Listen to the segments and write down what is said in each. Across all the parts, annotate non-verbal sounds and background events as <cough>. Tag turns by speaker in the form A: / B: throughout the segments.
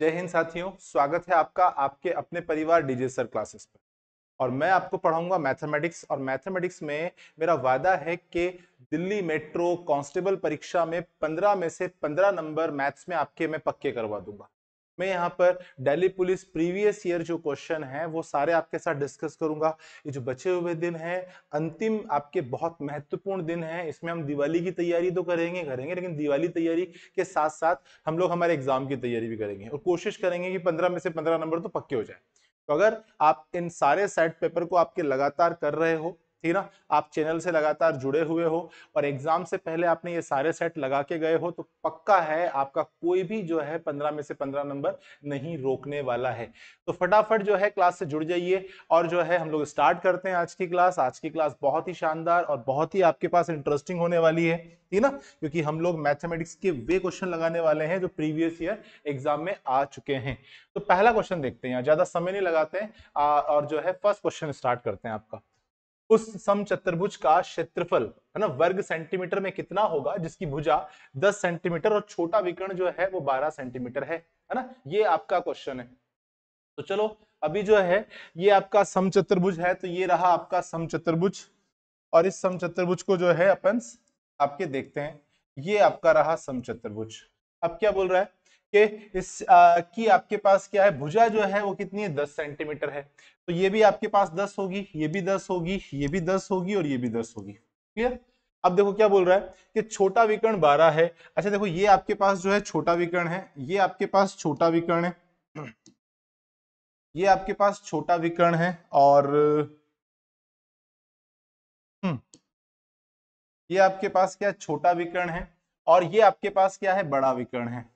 A: जय हिंद साथियों स्वागत है आपका आपके अपने परिवार डीजे सर क्लासेस पर और मैं आपको पढ़ाऊंगा मैथमेटिक्स और मैथमेटिक्स में मेरा वादा है कि दिल्ली मेट्रो कांस्टेबल परीक्षा में 15 में से 15 नंबर मैथ्स में आपके मैं पक्के करवा दूंगा मैं यहाँ पर दिल्ली पुलिस प्रीवियस ईयर जो क्वेश्चन है वो सारे आपके साथ डिस्कस करूंगा ये जो बचे हुए दिन है अंतिम आपके बहुत महत्वपूर्ण दिन है इसमें हम दिवाली की तैयारी तो करेंगे करेंगे लेकिन दिवाली तैयारी के साथ साथ हम लोग हमारे एग्जाम की तैयारी भी करेंगे और कोशिश करेंगे कि पंद्रह में से पंद्रह नंबर तो पक्के हो जाए तो अगर आप इन सारे सेट पेपर को आपके लगातार कर रहे हो ठीक ना आप चैनल से लगातार जुड़े हुए हो और एग्जाम से पहले आपने ये सारे सेट लगा के गए हो तो पक्का है आपका कोई भी जो है पंद्रह में से पंद्रह नंबर नहीं रोकने वाला है तो फटाफट जो है क्लास से जुड़ जाइए और जो है हम लोग स्टार्ट करते हैं आज की क्लास आज की क्लास बहुत ही शानदार और बहुत ही आपके पास इंटरेस्टिंग होने वाली है ठीक ना क्योंकि हम लोग मैथमेटिक्स के वे क्वेश्चन लगाने वाले हैं जो प्रीवियस ईयर एग्जाम में आ चुके हैं तो पहला क्वेश्चन देखते हैं ज्यादा समय नहीं लगाते हैं और जो है फर्स्ट क्वेश्चन स्टार्ट करते हैं आपका उस समचतुर्भुज का क्षेत्रफल है ना वर्ग सेंटीमीटर में कितना होगा जिसकी भुजा 10 सेंटीमीटर और छोटा विकर्ण जो है वो 12 सेंटीमीटर है है ना ये आपका क्वेश्चन है तो चलो अभी जो है ये आपका समचतुर्भुज है तो ये रहा आपका समचतुर्भुज और इस समचतुर्भुज को जो है अपन आपके देखते हैं ये आपका रहा समचतुर्भुज अब क्या बोल रहा है कि इस की आपके पास क्या है भुजा जो है वो कितनी है दस सेंटीमीटर है तो ये भी आपके पास दस होगी ये भी दस होगी ये भी दस होगी और ये भी दस होगी क्लियर अब देखो क्या बोल रहा है कि छोटा विकर्ण बारह है अच्छा देखो ये आपके पास जो है छोटा विकर्ण है ये आपके पास छोटा विकर्ण है ये आपके पास छोटा विकर्ण है और हम्म, ये आपके पास क्या छोटा विकर्ण है और ये आपके पास क्या है बड़ा विकर्ण है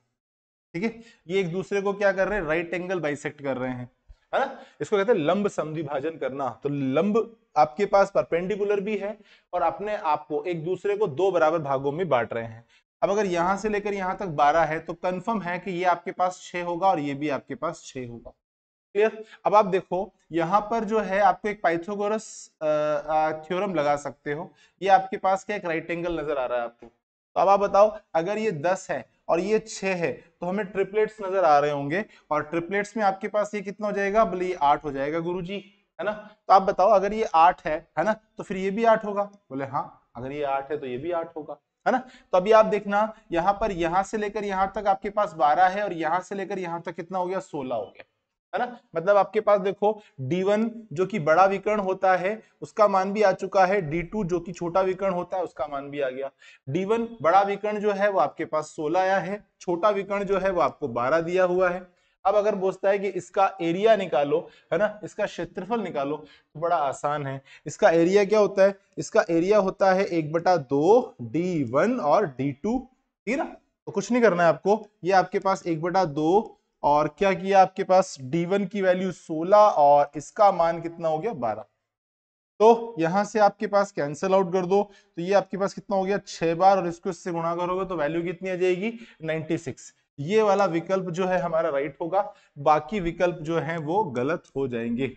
A: ठीक है ये एक दूसरे को क्या कर रहे हैं राइट एंगल बाइसेक्ट कर रहे हैं है ना इसको कहते हैं लंब समद्विभाजन करना तो लंब आपके पास परपेंडिकुलर भी है और अपने आप को एक दूसरे को दो बराबर भागों में बांट रहे हैं अब अगर यहां से लेकर यहां तक 12 है तो कंफर्म है कि ये आपके पास 6 होगा और ये भी आपके पास 6 होगा क्लियर अब आप देखो यहां पर जो है आपको एक पाइथागोरस थ्योरम लगा सकते हो ये आपके पास क्या एक राइट एंगल नजर आ रहा है आपको तो अब आप बताओ अगर ये 10 है और ये छह है तो हमें ट्रिपलेट्स नजर आ रहे होंगे और ट्रिपलेट्स में आपके पास ये कितना हो जाएगा बोले ये आठ हो जाएगा गुरु जी है ना तो आप बताओ अगर ये आठ है है ना तो फिर ये भी आठ होगा बोले हाँ अगर ये आठ है तो ये भी आठ होगा है ना तो अभी आप देखना यहाँ पर यहां से लेकर यहां तक आपके पास बारह है और यहां से लेकर यहां तक कितना हो गया सोलह हो गया है ना मतलब आपके पास देखो D1 जो कि बड़ा विकर्ण होता है उसका मान भी आ चुका है D2 जो कि छोटा विकर्ण होता है उसका मान भी आ गया D1 बड़ा विकर्ण जो है वो आपके पास 16 आया है छोटा विकर्ण जो है वो आपको 12 दिया हुआ है अब अगर बोलता है कि इसका एरिया निकालो है ना इसका क्षेत्रफल निकालो तो बड़ा आसान है इसका एरिया क्या होता है इसका एरिया होता है एक बटा दो डी वन और डी टू ठीक है ना तो कुछ नहीं करना है आपको ये आपके पास एक बटा दो और क्या किया आपके पास d1 की वैल्यू 16 और इसका मान कितना हो गया 12 तो यहां से आपके पास कैंसिल आउट कर दो तो ये आपके पास कितना हो गया छह बार और इसको इससे गुणा करोगे तो वैल्यू कितनी आ जाएगी 96 ये वाला विकल्प जो है हमारा राइट होगा बाकी विकल्प जो है वो गलत हो जाएंगे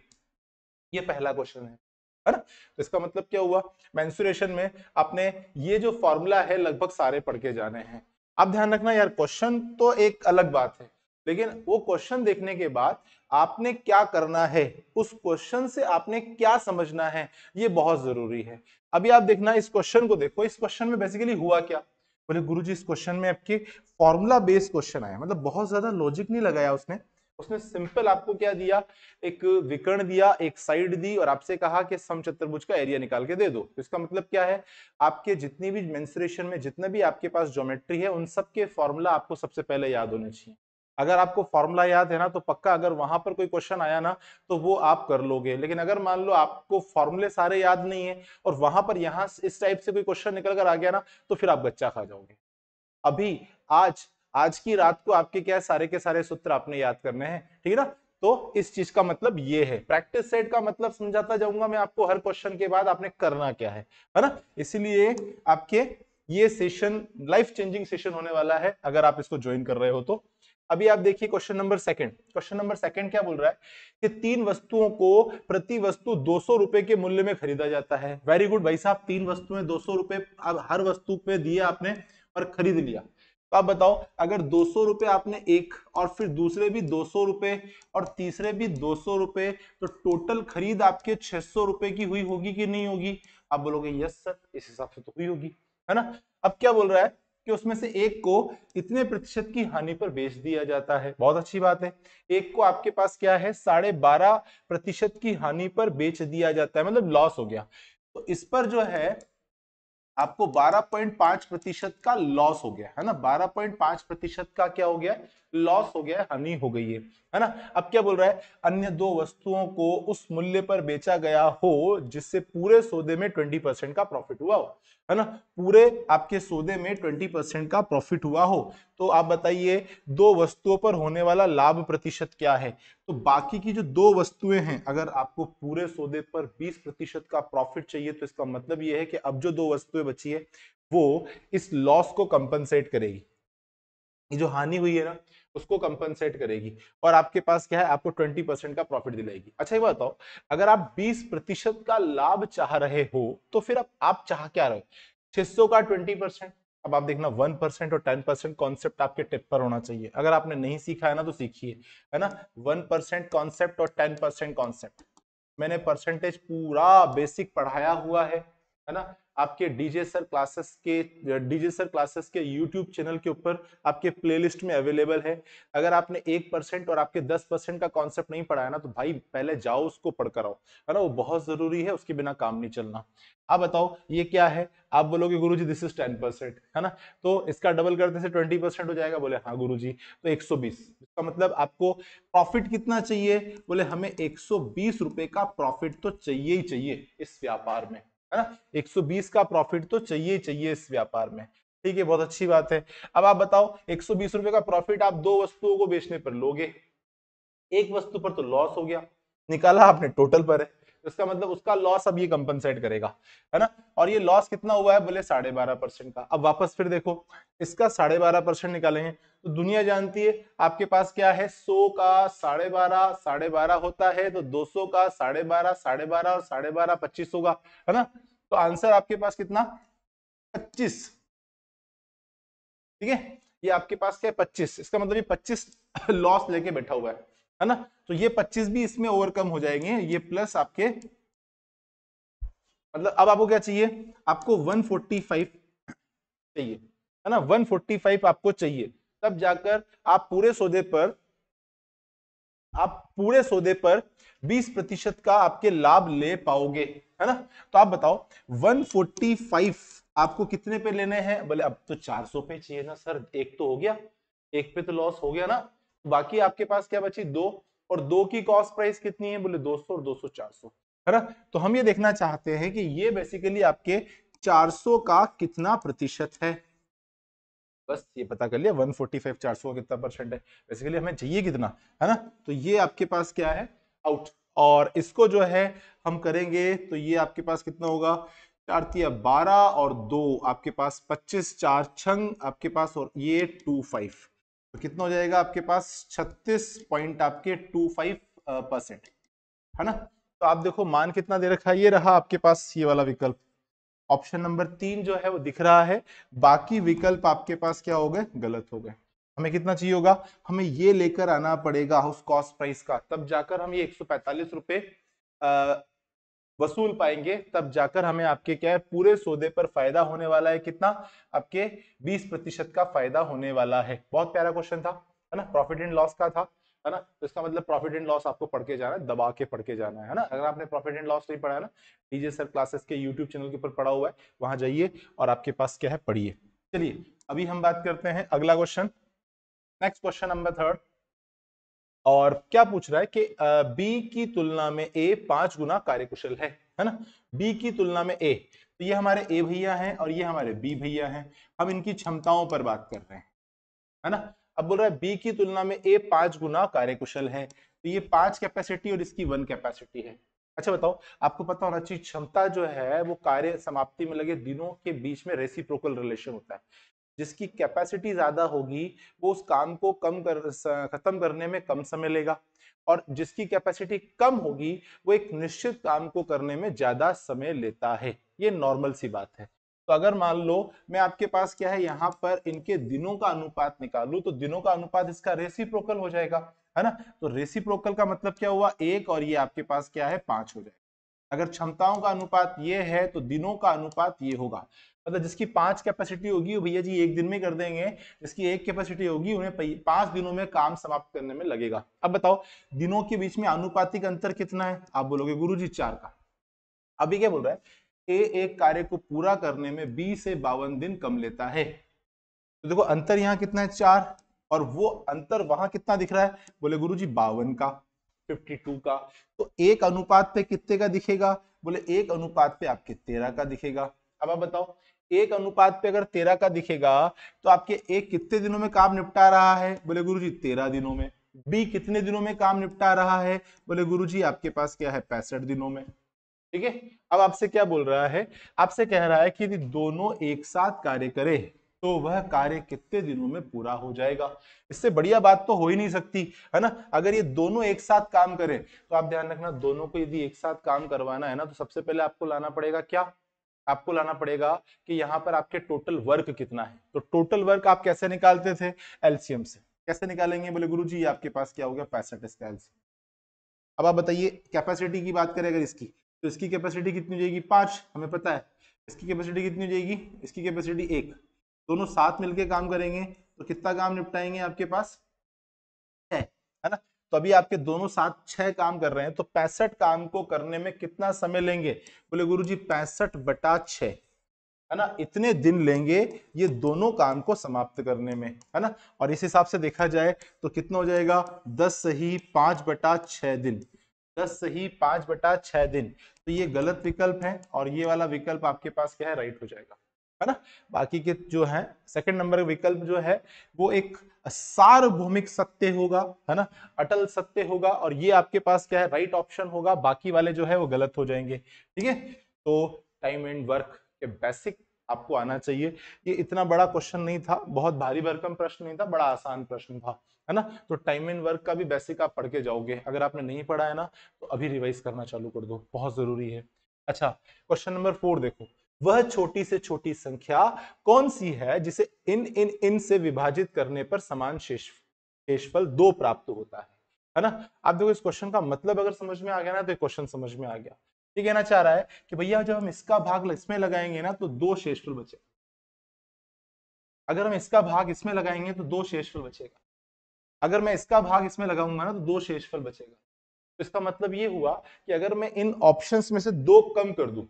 A: ये पहला क्वेश्चन है तो इसका मतलब क्या हुआ मैं में आपने ये जो फॉर्मूला है लगभग सारे पढ़ के जाने हैं अब ध्यान रखना यार क्वेश्चन तो एक अलग बात है लेकिन वो क्वेश्चन देखने के बाद आपने क्या करना है उस क्वेश्चन से आपने क्या समझना है ये बहुत जरूरी है अभी आप देखना इस क्वेश्चन को देखो इस क्वेश्चन में बेसिकली हुआ क्या बोले गुरु इस क्वेश्चन में आपके फॉर्मूला बेस्ड क्वेश्चन आया मतलब बहुत ज्यादा लॉजिक नहीं लगाया उसने उसने सिंपल आपको क्या दिया एक विकर्ण दिया एक साइड दी और आपसे कहा कि सम चतुर्भुज का एरिया निकाल के दे दो तो इसका मतलब क्या है आपके जितनी भी मेंसुरेशन में जितना भी आपके पास ज्योमेट्री है उन सब के फॉर्मूला आपको सबसे पहले याद होने चाहिए अगर आपको फॉर्मूला याद है ना तो पक्का अगर वहां पर कोई क्वेश्चन आया ना तो वो आप कर लोगे लेकिन अगर मान लो आपको फॉर्मूले सारे याद नहीं है और वहां पर यहाँ इस टाइप से कोई क्वेश्चन निकल कर आ गया ना तो फिर आप बच्चा खा जाओगे अभी आज आज की रात को आपके क्या सारे के सारे सूत्र आपने याद करने हैं ठीक है ना तो इस चीज का मतलब ये है प्रैक्टिस सेट का मतलब समझाता जाऊंगा मैं आपको हर क्वेश्चन के बाद आपने करना क्या है है ना इसीलिए आपके ये सेशन लाइफ चेंजिंग सेशन होने वाला है अगर आप इसको ज्वाइन कर रहे हो तो अभी आप देखिए question number second question number second क्या बोल रहा है कि तीन वस्तुओं को प्रति वस्तु दो सौ रुपए के मूल्य में खरीदा जाता है वेरी गुड भाई साहब तीन वस्तुएं दो सौ रुपए अब हर वस्तु पे दिए आपने और खरीद लिया तो आप बताओ अगर दो सौ रुपए आपने एक और फिर दूसरे भी दो सौ रुपए और तीसरे भी दो सौ रुपए तो टोटल खरीद आपके छह सौ रुपए की हुई होगी कि नहीं होगी आप बोलोगे यस सर इस हिसाब से तो हुई होगी है ना अब क्या बोल रहा है कि उसमें से एक को इतने प्रतिशत की हानि पर बेच दिया जाता है बहुत अच्छी बात है एक को आपके पास क्या है साढ़े बारह प्रतिशत की हानि पर बेच दिया जाता है मतलब लॉस हो गया तो इस पर जो है आपको 12.5 प्रतिशत का लॉस हो गया है ना 12.5 प्रतिशत का क्या हो गया लॉस हो गया हानि हो गई है है ना अब क्या बोल रहा है अन्य दो वस्तुओं को उस मूल्य पर बेचा गया हो जिससे पूरे सौदे में 20 परसेंट का प्रॉफिट हुआ हो है ना पूरे आपके सौदे में ट्वेंटी परसेंट का प्रॉफिट हुआ हो तो आप बताइए दो वस्तुओं पर होने वाला लाभ प्रतिशत क्या है तो बाकी की जो दो वस्तुएं हैं अगर आपको पूरे सौदे पर बीस प्रतिशत का प्रॉफिट चाहिए तो इसका मतलब यह है कि अब जो दो वस्तुएं बची है वो इस लॉस को कंपनसेट करेगी ये जो हानि हुई है ना उसको कंपनसेट करेगी और आपके पास क्या है आपको 20 परसेंट का प्रॉफिट दिलाएगी अच्छा ये बताओ अगर आप 20 प्रतिशत का लाभ चाह रहे हो तो फिर अब आप चाह क्या रहे छह सौ का ट्वेंटी परसेंट अब आप देखना वन परसेंट और टेन परसेंट कॉन्सेप्ट आपके टिप पर होना चाहिए अगर आपने नहीं सीखा है ना तो सीखिए है ना वन परसेंट कॉन्सेप्ट और टेन परसेंट कॉन्सेप्ट मैंने परसेंटेज पूरा बेसिक पढ़ाया हुआ है है ना आपके डीजे सर क्लासेस के डीजे सर क्लासेस के यूट्यूब चैनल के ऊपर आपके प्लेलिस्ट में अवेलेबल है अगर आपने एक परसेंट और आपके दस परसेंट का कॉन्सेप्ट नहीं पढ़ाया ना तो भाई पहले जाओ उसको पढ़कर आओ है ना वो बहुत जरूरी है उसके बिना काम नहीं चलना आप बताओ ये क्या है आप बोलोगे गुरु जी दिस इज टेन परसेंट है ना तो इसका डबल करने से ट्वेंटी परसेंट हो जाएगा बोले हाँ गुरु जी तो एक सौ बीस इसका मतलब आपको प्रॉफिट कितना चाहिए बोले हमें एक सौ बीस रुपए का प्रॉफिट तो चाहिए ही चाहिए इस व्यापार में है ना 120 का प्रॉफिट तो चाहिए चाहिए इस व्यापार में ठीक है बहुत अच्छी बात है अब आप बताओ एक रुपए का प्रॉफिट आप दो वस्तुओं को बेचने पर लोगे एक वस्तु पर तो लॉस हो गया निकाला आपने टोटल पर है इसका मतलब उसका लॉस अब ये कंपनसेट करेगा है ना और ये लॉस कितना हुआ है बोले साढ़े बारह परसेंट का अब वापस फिर देखो इसका साढ़े बारह परसेंट निकालेंगे तो दुनिया जानती है आपके पास क्या है सौ का साढ़े बारह साढ़े बारह होता है तो दो सौ का साढ़े बारह साढ़े बारह और साढ़े बारह पच्चीस होगा है ना तो आंसर आपके पास कितना पच्चीस ठीक है ये आपके पास क्या है पच्चीस इसका मतलब ये पच्चीस लॉस लेके बैठा हुआ है है ना तो ये 25 भी इसमें ओवरकम हो जाएंगे ये प्लस आपके मतलब अब आपको क्या चाहिए आपको 145 चाहिए है ना 145 आपको चाहिए तब जाकर आप पूरे सौदे पर आप पूरे सौदे पर 20 प्रतिशत का आपके लाभ ले पाओगे है ना तो आप बताओ 145 आपको कितने पे लेने हैं बोले अब तो 400 पे चाहिए ना सर एक तो हो गया एक पे तो लॉस हो गया ना बाकी आपके पास क्या बची दो और दो की कॉस्ट प्राइस कितनी है बोले 200 और 200 400 है ना तो हम ये देखना चाहते हैं कि ये बेसिकली आपके 400 का कितना प्रतिशत है बस ये पता कर लिया 145 400 कितना परसेंट है बेसिकली हमें चाहिए कितना है ना तो ये आपके पास क्या है आउट और इसको जो है हम करेंगे तो ये आपके पास कितना होगा चार तिया बारह और दो आपके पास पच्चीस चार छंग आपके पास और ये टू फाइव तो कितना हो जाएगा आपके पास छत्तीस पॉइंट आपके टू फाइव परसेंट है ना तो आप देखो मान कितना दे रखा है ये रहा आपके पास ये वाला विकल्प ऑप्शन नंबर तीन जो है वो दिख रहा है बाकी विकल्प आपके पास क्या हो गए गलत हो गए हमें कितना चाहिए होगा हमें ये लेकर आना पड़ेगा हाउस कॉस्ट प्राइस का तब जाकर हम ये एक सौ पैंतालीस रुपए वसूल पाएंगे तब जाकर हमें आपके क्या है पूरे सौदे पर फायदा होने वाला है कितना आपके 20 प्रतिशत का फायदा होने वाला है बहुत प्यारा क्वेश्चन था है ना प्रॉफिट एंड लॉस का था है ना तो इसका मतलब प्रॉफिट एंड लॉस आपको पढ़ के जाना है दबा के पढ़ के जाना है ना अगर आपने प्रॉफिट एंड लॉस नहीं पढ़ा है ना डीजे सर क्लासेस के यूट्यूब चैनल के ऊपर पढ़ा हुआ है वहां जाइए और आपके पास क्या है पढ़िए चलिए अभी हम बात करते हैं अगला question next question number third और क्या पूछ रहा है कि बी की तुलना में ए पांच गुना कार्यकुशल है है ना बी की तुलना में ए तो ये हमारे ए भैया हैं और ये हमारे बी भैया हैं हम इनकी क्षमताओं पर बात कर रहे हैं है ना अब बोल रहा है बी की तुलना में ए पांच गुना कार्यकुशल है तो ये पांच कैपेसिटी और इसकी वन कैपेसिटी है अच्छा बताओ आपको पता होना चाहिए क्षमता जो है वो कार्य समाप्ति में लगे दिनों के बीच में रेसिप्रोकल रिलेशन होता है जिसकी कैपेसिटी ज़्यादा होगी वो उस काम को कम कर ख़त्म करने में कम समय लेगा और जिसकी कैपेसिटी कम होगी वो एक निश्चित काम को करने में ज़्यादा समय लेता है ये नॉर्मल सी बात है तो अगर मान लो मैं आपके पास क्या है यहाँ पर इनके दिनों का अनुपात निकालू तो दिनों का अनुपात इसका रेसिप्रोकल हो जाएगा है ना तो रेसिप्रोकल का मतलब क्या हुआ एक और ये आपके पास क्या है पांच हो जाएगा अगर क्षमताओं का अनुपात ये है तो दिनों का अनुपात ये होगा मतलब जिसकी पांच कैपेसिटी होगी वो भैया जी एक दिन में कर देंगे जिसकी एक कैपेसिटी होगी उन्हें पांच दिनों में काम समाप्त करने में लगेगा अब बताओ दिनों के बीच में आनुपातिक अंतर कितना है आप बोलोगे गुरु जी चार का अभी क्या बोल रहा है ए एक कार्य को पूरा करने में बीस से बावन दिन कम लेता है तो देखो अंतर यहाँ कितना है चार और वो अंतर वहां कितना दिख रहा है बोले गुरु जी बावन का 52 का तो एक अनुपात पे कितने का दिखेगा बोले एक अनुपात पे आपके तेरह का दिखेगा अब आप बताओ एक अनुपात पे अगर तेरह का दिखेगा तो आपके एक कितने दिनों में काम निपटा रहा है बोले गुरु जी तेरह दिनों में बी कितने दिनों में काम निपटा रहा है बोले गुरु जी आपके पास क्या है पैंसठ दिनों में ठीक है अब आपसे क्या बोल रहा है आपसे कह रहा है कि यदि दोनों एक साथ कार्य करे तो वह कार्य कितने दिनों में पूरा हो जाएगा इससे बढ़िया बात तो हो ही नहीं सकती है ना अगर ये दोनों एक साथ काम करें तो आप ध्यान रखना दोनों को यदि एक साथ काम करवाना है ना तो सबसे पहले आपको लाना पड़ेगा क्या आपको लाना पड़ेगा कि यहाँ पर आपके टोटल वर्क कितना है तो टोटल वर्क आप कैसे निकालते थे एलसीएम से कैसे निकालेंगे बोले गुरु जी आपके पास क्या हो गया पैंसठ इसका एलसीएम अब आप बताइए कैपेसिटी की बात करें अगर इसकी तो इसकी कैपेसिटी कितनी हो जाएगी पाँच हमें पता है इसकी कैपेसिटी कितनी हो जाएगी इसकी कैपेसिटी एक दोनों साथ मिलकर काम करेंगे तो कितना काम निपटाएंगे आपके पास तो अभी आपके दोनों साथ छह काम कर रहे हैं तो पैंसठ काम को करने में कितना समय लेंगे बोले गुरु जी पैंसठ बटा छ है ना इतने दिन लेंगे ये दोनों काम को समाप्त करने में है ना और इस हिसाब से देखा जाए तो कितना हो जाएगा दस सही पांच बटा छह दिन दस सही पांच बटा छह दिन तो ये गलत विकल्प है और ये वाला विकल्प आपके पास क्या है राइट हो जाएगा है ना बाकी के जो है सेकंड नंबर विकल्प जो है वो एक सार्वभौमिक सत्य होगा है ना अटल सत्य होगा और ये आपके पास क्या है राइट ऑप्शन होगा बाकी वाले जो है वो गलत हो जाएंगे ठीक है तो टाइम एंड वर्क के बेसिक आपको आना चाहिए ये इतना बड़ा क्वेश्चन नहीं था बहुत भारी भरकम प्रश्न नहीं था बड़ा आसान प्रश्न था है ना तो टाइम एंड वर्क का भी बेसिक आप पढ़ के जाओगे अगर आपने नहीं पढ़ा है ना तो अभी रिवाइज करना चालू कर दो बहुत जरूरी है अच्छा क्वेश्चन नंबर फोर देखो वह छोटी से छोटी संख्या कौन सी है जिसे इन इन इन से विभाजित करने पर समान शेष शेषफल दो प्राप्त होता है है ना आप देखो इस क्वेश्चन का मतलब अगर समझ में आ गया ना तो क्वेश्चन समझ में आ गया ये कहना चाह रहा है कि भैया जब हम इसका भाग इसमें लगाएंगे ना तो दो शेषफल बचेगा अगर हम इसका भाग इसमें लगाएंगे तो दो शेषफल बचेगा अगर मैं इसका भाग इसमें लगाऊंगा ना तो दो शेषफल बचेगा तो इसका मतलब ये हुआ कि अगर मैं इन ऑप्शंस में से दो कम कर दूं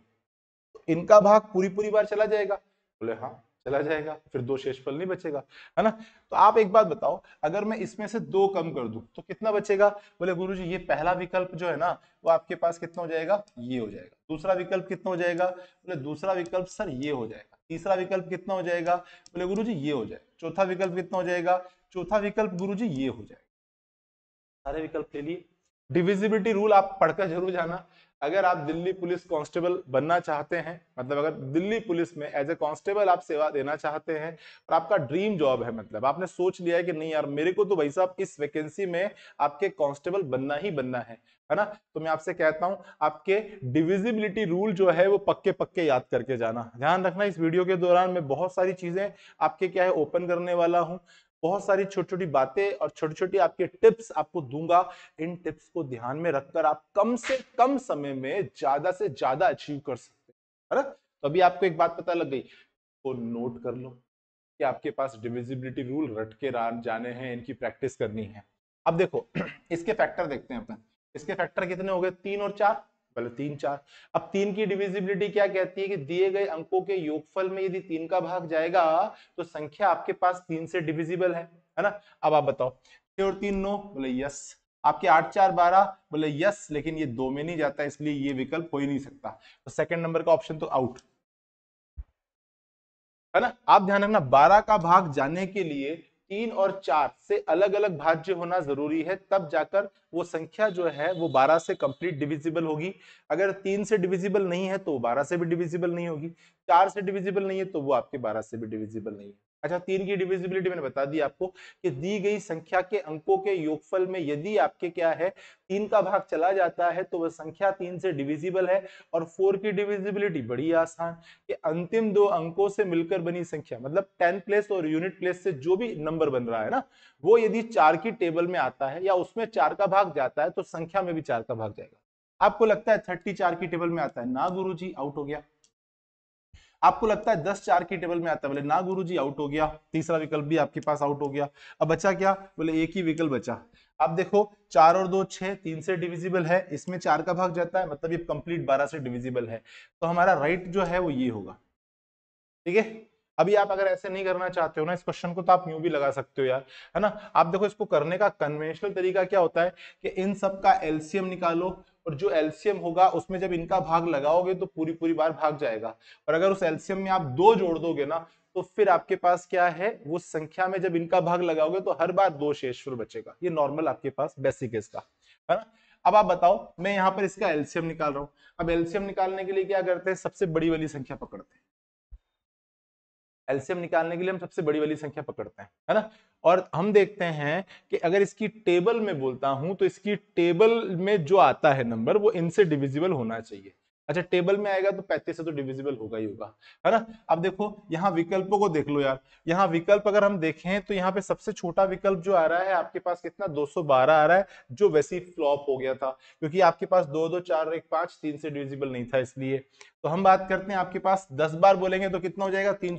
A: इनका भाग पूरी पूरी बार चला जाएगा बोले हाँ चला जाएगा फिर दो शेषफल नहीं बचेगा है ना तो आप एक बात बताओ अगर मैं इसमें से दो कम कर दू तो कितना बचेगा बोले गुरु जी ये पहला विकल्प जो है ना वो आपके पास कितना हो जाएगा ये हो जाएगा दूसरा विकल्प कितना हो जाएगा बोले दूसरा विकल्प सर ये हो जाएगा तीसरा विकल्प कितना हो जाएगा बोले गुरु जी ये हो जाए चौथा विकल्प कितना हो जाएगा चौथा विकल्प गुरु जी ये हो जाएगा सारे विकल्प ले लिए डिविजिबिलिटी रूल आप पढ़कर जरूर जाना अगर आप दिल्ली पुलिस कांस्टेबल बनना चाहते हैं मतलब अगर दिल्ली पुलिस में एज ए कांस्टेबल आप सेवा देना चाहते हैं और आपका ड्रीम जॉब है मतलब आपने सोच लिया है कि नहीं यार मेरे को तो भाई साहब इस वैकेंसी में आपके कांस्टेबल बनना ही बनना है है ना तो मैं आपसे कहता हूं आपके डिविजिबिलिटी रूल जो है वो पक्के पक्के याद करके जाना ध्यान रखना इस वीडियो के दौरान मैं बहुत सारी चीजें आपके क्या है ओपन करने वाला हूँ बहुत सारी छोटी छोटी बातें और छोटी छोटी आपके टिप्स आपको दूंगा इन टिप्स को ध्यान में रखकर आप कम से कम समय में ज्यादा से ज्यादा अचीव कर सकते हैं तो अभी आपको एक बात पता लग गई तो नोट कर लो कि आपके पास डिविजिबिलिटी रूल रट के जाने हैं इनकी प्रैक्टिस करनी है अब देखो <clears throat> इसके फैक्टर देखते हैं अपन इसके फैक्टर कितने हो गए तीन और चार पहले तीन चार अब तीन की डिविजिबिलिटी क्या कहती है कि दिए गए अंकों के योगफल में यदि तीन का भाग जाएगा तो संख्या आपके पास तीन से डिविजिबल है है ना अब आप बताओ छह और तीन नो बोले यस आपके आठ चार बारह बोले यस लेकिन ये दो में नहीं जाता इसलिए ये विकल्प हो ही नहीं सकता तो सेकेंड नंबर का ऑप्शन तो आउट है ना आप ध्यान रखना बारह का भाग जाने के लिए तीन और चार से अलग अलग भाज्य होना जरूरी है तब जाकर वो संख्या जो है वो बारह से कंप्लीट डिविजिबल होगी अगर तीन से डिविजिबल नहीं है तो बारह से भी डिविजिबल नहीं होगी चार से डिविजिबल नहीं है तो वो आपके बारह से भी डिविजिबल नहीं है अच्छा तीन की डिविजिबिलिटी मैंने बता दी आपको कि दी गई संख्या के अंकों के योगफल में यदि आपके क्या है तीन का भाग चला जाता है तो वह संख्या तीन से डिविजिबल है और फोर की डिविजिबिलिटी बड़ी आसान कि अंतिम दो अंकों से मिलकर बनी संख्या मतलब टेन प्लेस और यूनिट प्लेस से जो भी नंबर बन रहा है ना वो यदि चार की टेबल में आता है या उसमें चार का भाग जाता है तो संख्या में भी चार का भाग जाएगा आपको लगता है थर्टी चार की टेबल में आता है ना गुरु आउट हो गया आपको लगता है दस चार की टेबल में आता है बोले ना गुरु जी आउट हो गया तीसरा विकल्प भी आपके पास आउट हो गया अब बचा क्या बोले एक ही विकल्प बचा अब देखो चार और दो छह तीन से डिविजिबल है इसमें चार का भाग जाता है मतलब ये कंप्लीट बारह से डिविजिबल है तो हमारा राइट जो है वो ये होगा ठीक है अभी आप अगर ऐसे नहीं करना चाहते हो ना इस क्वेश्चन को तो आप यू भी लगा सकते हो यार है ना आप देखो इसको करने का कन्वेंशनल तरीका क्या होता है कि इन सब का एलसीएम निकालो और जो एल्सियम होगा उसमें जब इनका भाग लगाओगे तो पूरी पूरी बार भाग जाएगा और अगर उस एल्सियम में आप दो जोड़ दोगे ना तो फिर आपके पास क्या है वो संख्या में जब इनका भाग लगाओगे तो हर बार दो शेषफल बचेगा ये नॉर्मल आपके पास बेसिक है इसका है ना अब आप बताओ मैं यहाँ पर इसका एल्सियम निकाल रहा हूँ अब एल्सियम निकालने के लिए क्या करते हैं सबसे बड़ी वाली संख्या पकड़ते हैं एल्सियम निकालने के लिए हम सबसे बड़ी वाली संख्या पकड़ते हैं है ना और हम देखते हैं कि अगर इसकी टेबल में बोलता हूं तो इसकी टेबल में जो आता है नंबर वो इनसे डिविजिबल होना चाहिए अच्छा टेबल में आएगा तो पैंतीस से तो डिविजिबल होगा ही होगा है ना अब देखो यहाँ विकल्पों को देख लो यार यहाँ विकल्प अगर हम देखें तो यहाँ पे सबसे छोटा विकल्प जो आ रहा है आपके पास कितना 212 आ रहा है जो वैसे ही फ्लॉप हो गया था क्योंकि आपके पास दो दो चार एक पांच तीन से डिविजिबल नहीं था इसलिए तो हम बात करते हैं आपके पास दस बार बोलेंगे तो कितना हो जाएगा तीन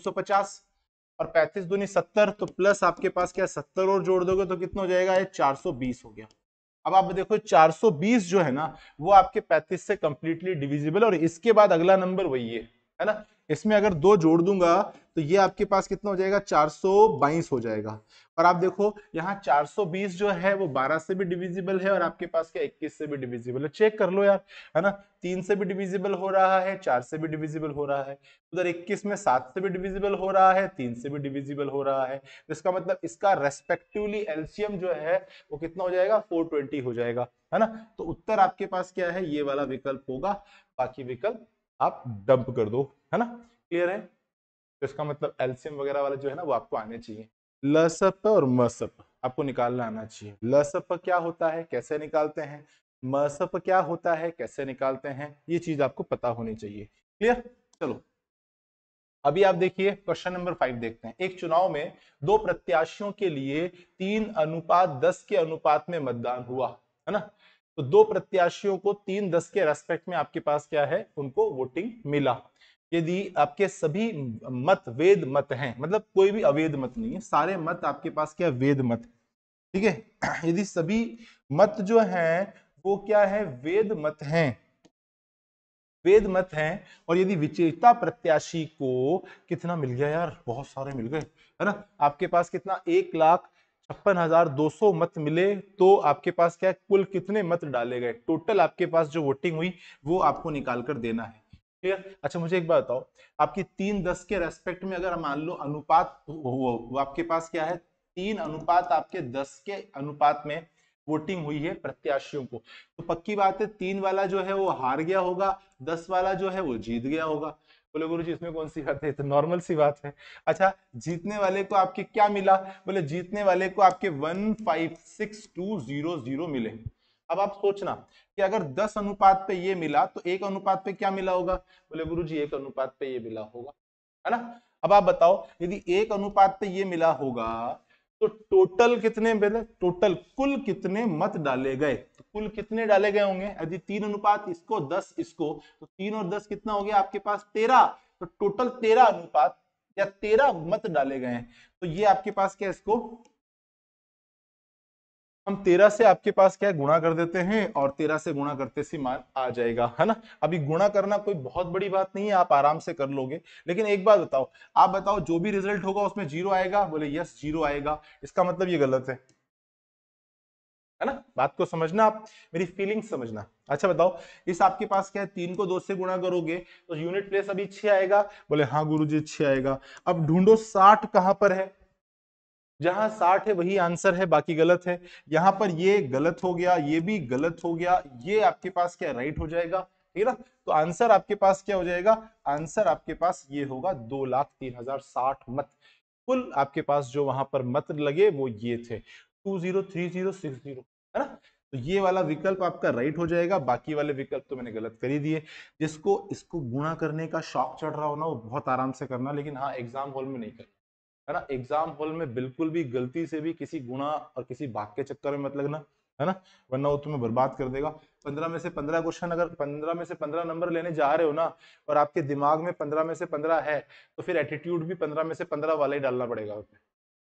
A: और पैंतीस दूनी सत्तर तो प्लस आपके पास क्या सत्तर और जोड़ दोगे तो कितना हो जाएगा ये चार हो गया अब आप देखो 420 जो है ना वो आपके 35 से कंप्लीटली डिविजिबल और इसके बाद अगला नंबर वही है है ना इसमें अगर दो जोड़ दूंगा तो ये आपके पास कितना हो जाएगा चार हो जाएगा और आप देखो यहाँ 420 जो है वो 12 से भी डिविजिबल है और आपके पास क्या 21 से भी डिविजिबल है चेक कर लो यार है ना तीन से भी डिविजिबल हो रहा है चार से भी डिविजिबल हो रहा है उधर 21 में सात से भी डिविजिबल हो रहा है तीन से भी डिविजिबल हो रहा है तो इसका मतलब इसका रेस्पेक्टिवली एल्सियम जो है वो कितना हो जाएगा फोर हो जाएगा है ना तो उत्तर आपके पास क्या है ये वाला विकल्प होगा बाकी विकल्प आप डंप कर दो है ना क्लियर है तो इसका मतलब एल्सियम वगैरह वाला जो है ना वो आपको आने चाहिए लसप और मसप आपको निकालना आना चाहिए लसप क्या होता है कैसे निकालते हैं मसप क्या होता है कैसे निकालते हैं ये चीज आपको पता होनी चाहिए क्लियर चलो अभी आप देखिए क्वेश्चन नंबर फाइव देखते हैं एक चुनाव में दो प्रत्याशियों के लिए तीन अनुपात दस के अनुपात में मतदान हुआ है ना तो दो प्रत्याशियों को तीन दस के रेस्पेक्ट में आपके पास क्या है उनको वोटिंग मिला यदि आपके सभी मत वेद मत हैं मतलब कोई भी अवेद मत नहीं है सारे मत आपके पास क्या वेद मत ठीक है <clears throat> यदि सभी मत जो हैं वो क्या है वेद मत हैं वेद मत हैं और यदि विचेता प्रत्याशी को कितना मिल गया यार बहुत सारे मिल गए है ना आपके पास कितना एक लाख छप्पन हजार दो सौ मत मिले तो आपके पास क्या कुल कितने मत डाले गए टोटल आपके पास जो वोटिंग हुई वो आपको निकाल कर देना है क्लियर अच्छा मुझे एक बात बताओ आपकी तीन दस के रेस्पेक्ट में अगर मान लो अनुपात वो आपके पास क्या है तीन अनुपात आपके दस के अनुपात में वोटिंग हुई है प्रत्याशियों को तो पक्की बात है तीन वाला जो है वो हार गया होगा दस वाला जो है वो जीत गया होगा बोले गुरु जी इसमें कौन सी बात है तो नॉर्मल सी बात है अच्छा जीतने वाले को आपके क्या मिला बोले जीतने वाले को आपके one five six two zero zero मिले अब आप सोचना कि अगर 10 अनुपात पे ये मिला तो एक अनुपात पे क्या मिला होगा बोले गुरु जी एक अनुपात पे ये मिला होगा है ना अब आप बताओ यदि एक अनुपात पे ये मिला होगा तो टोटल कितने मिले टोटल कुल कितने मत डाले गए तो कुल कितने डाले गए होंगे यदि तीन अनुपात इसको दस इसको तो तीन और दस कितना हो गया आपके पास तेरह तो टोटल तेरह अनुपात या तेरह मत डाले गए तो ये आपके पास क्या इसको हम तेरह से आपके पास क्या गुणा कर देते हैं और तेरह से गुणा करते से मान आ जाएगा है ना अभी गुणा करना कोई बहुत बड़ी बात नहीं है आप आराम से कर लोगे लेकिन एक बात बताओ आप बताओ जो भी रिजल्ट होगा उसमें जीरो आएगा बोले यस जीरो आएगा इसका मतलब ये गलत है है ना बात को समझना आप मेरी फीलिंग समझना अच्छा बताओ इस आपके पास क्या है तीन को दो से गुणा करोगे तो यूनिट प्लेस अभी छह आएगा बोले हाँ गुरु जी छह आएगा अब ढूंढो साठ कहां पर है जहां साठ है वही आंसर है बाकी गलत है यहां पर ये गलत हो गया ये भी गलत हो गया ये आपके पास क्या राइट हो जाएगा ठीक है ना तो आंसर आपके पास क्या हो जाएगा आंसर आपके पास ये होगा दो लाख तीन हजार साठ मत कुल आपके पास जो वहां पर मत लगे वो ये थे two zero three zero six zero है ना तो ये वाला विकल्प आपका राइट हो जाएगा बाकी वाले विकल्प तो मैंने गलत कर ही दिए जिसको इसको गुणा करने का शौक चढ़ रहा हो ना वो बहुत आराम से करना लेकिन हाँ एग्जाम हॉल में नहीं करना है ना एग्जाम हॉल में बिल्कुल भी गलती से भी किसी गुणा और किसी भाग के चक्कर में मत लगना है ना वरना वो तुम्हें बर्बाद कर देगा पंद्रह में से पंद्रह क्वेश्चन अगर पंद्रह में से पंद्रह नंबर लेने जा रहे हो ना और आपके दिमाग में पंद्रह में से पंद्रह है तो फिर एटीट्यूड भी पंद्रह में से पंद्रह वाला ही डालना पड़ेगा उसमें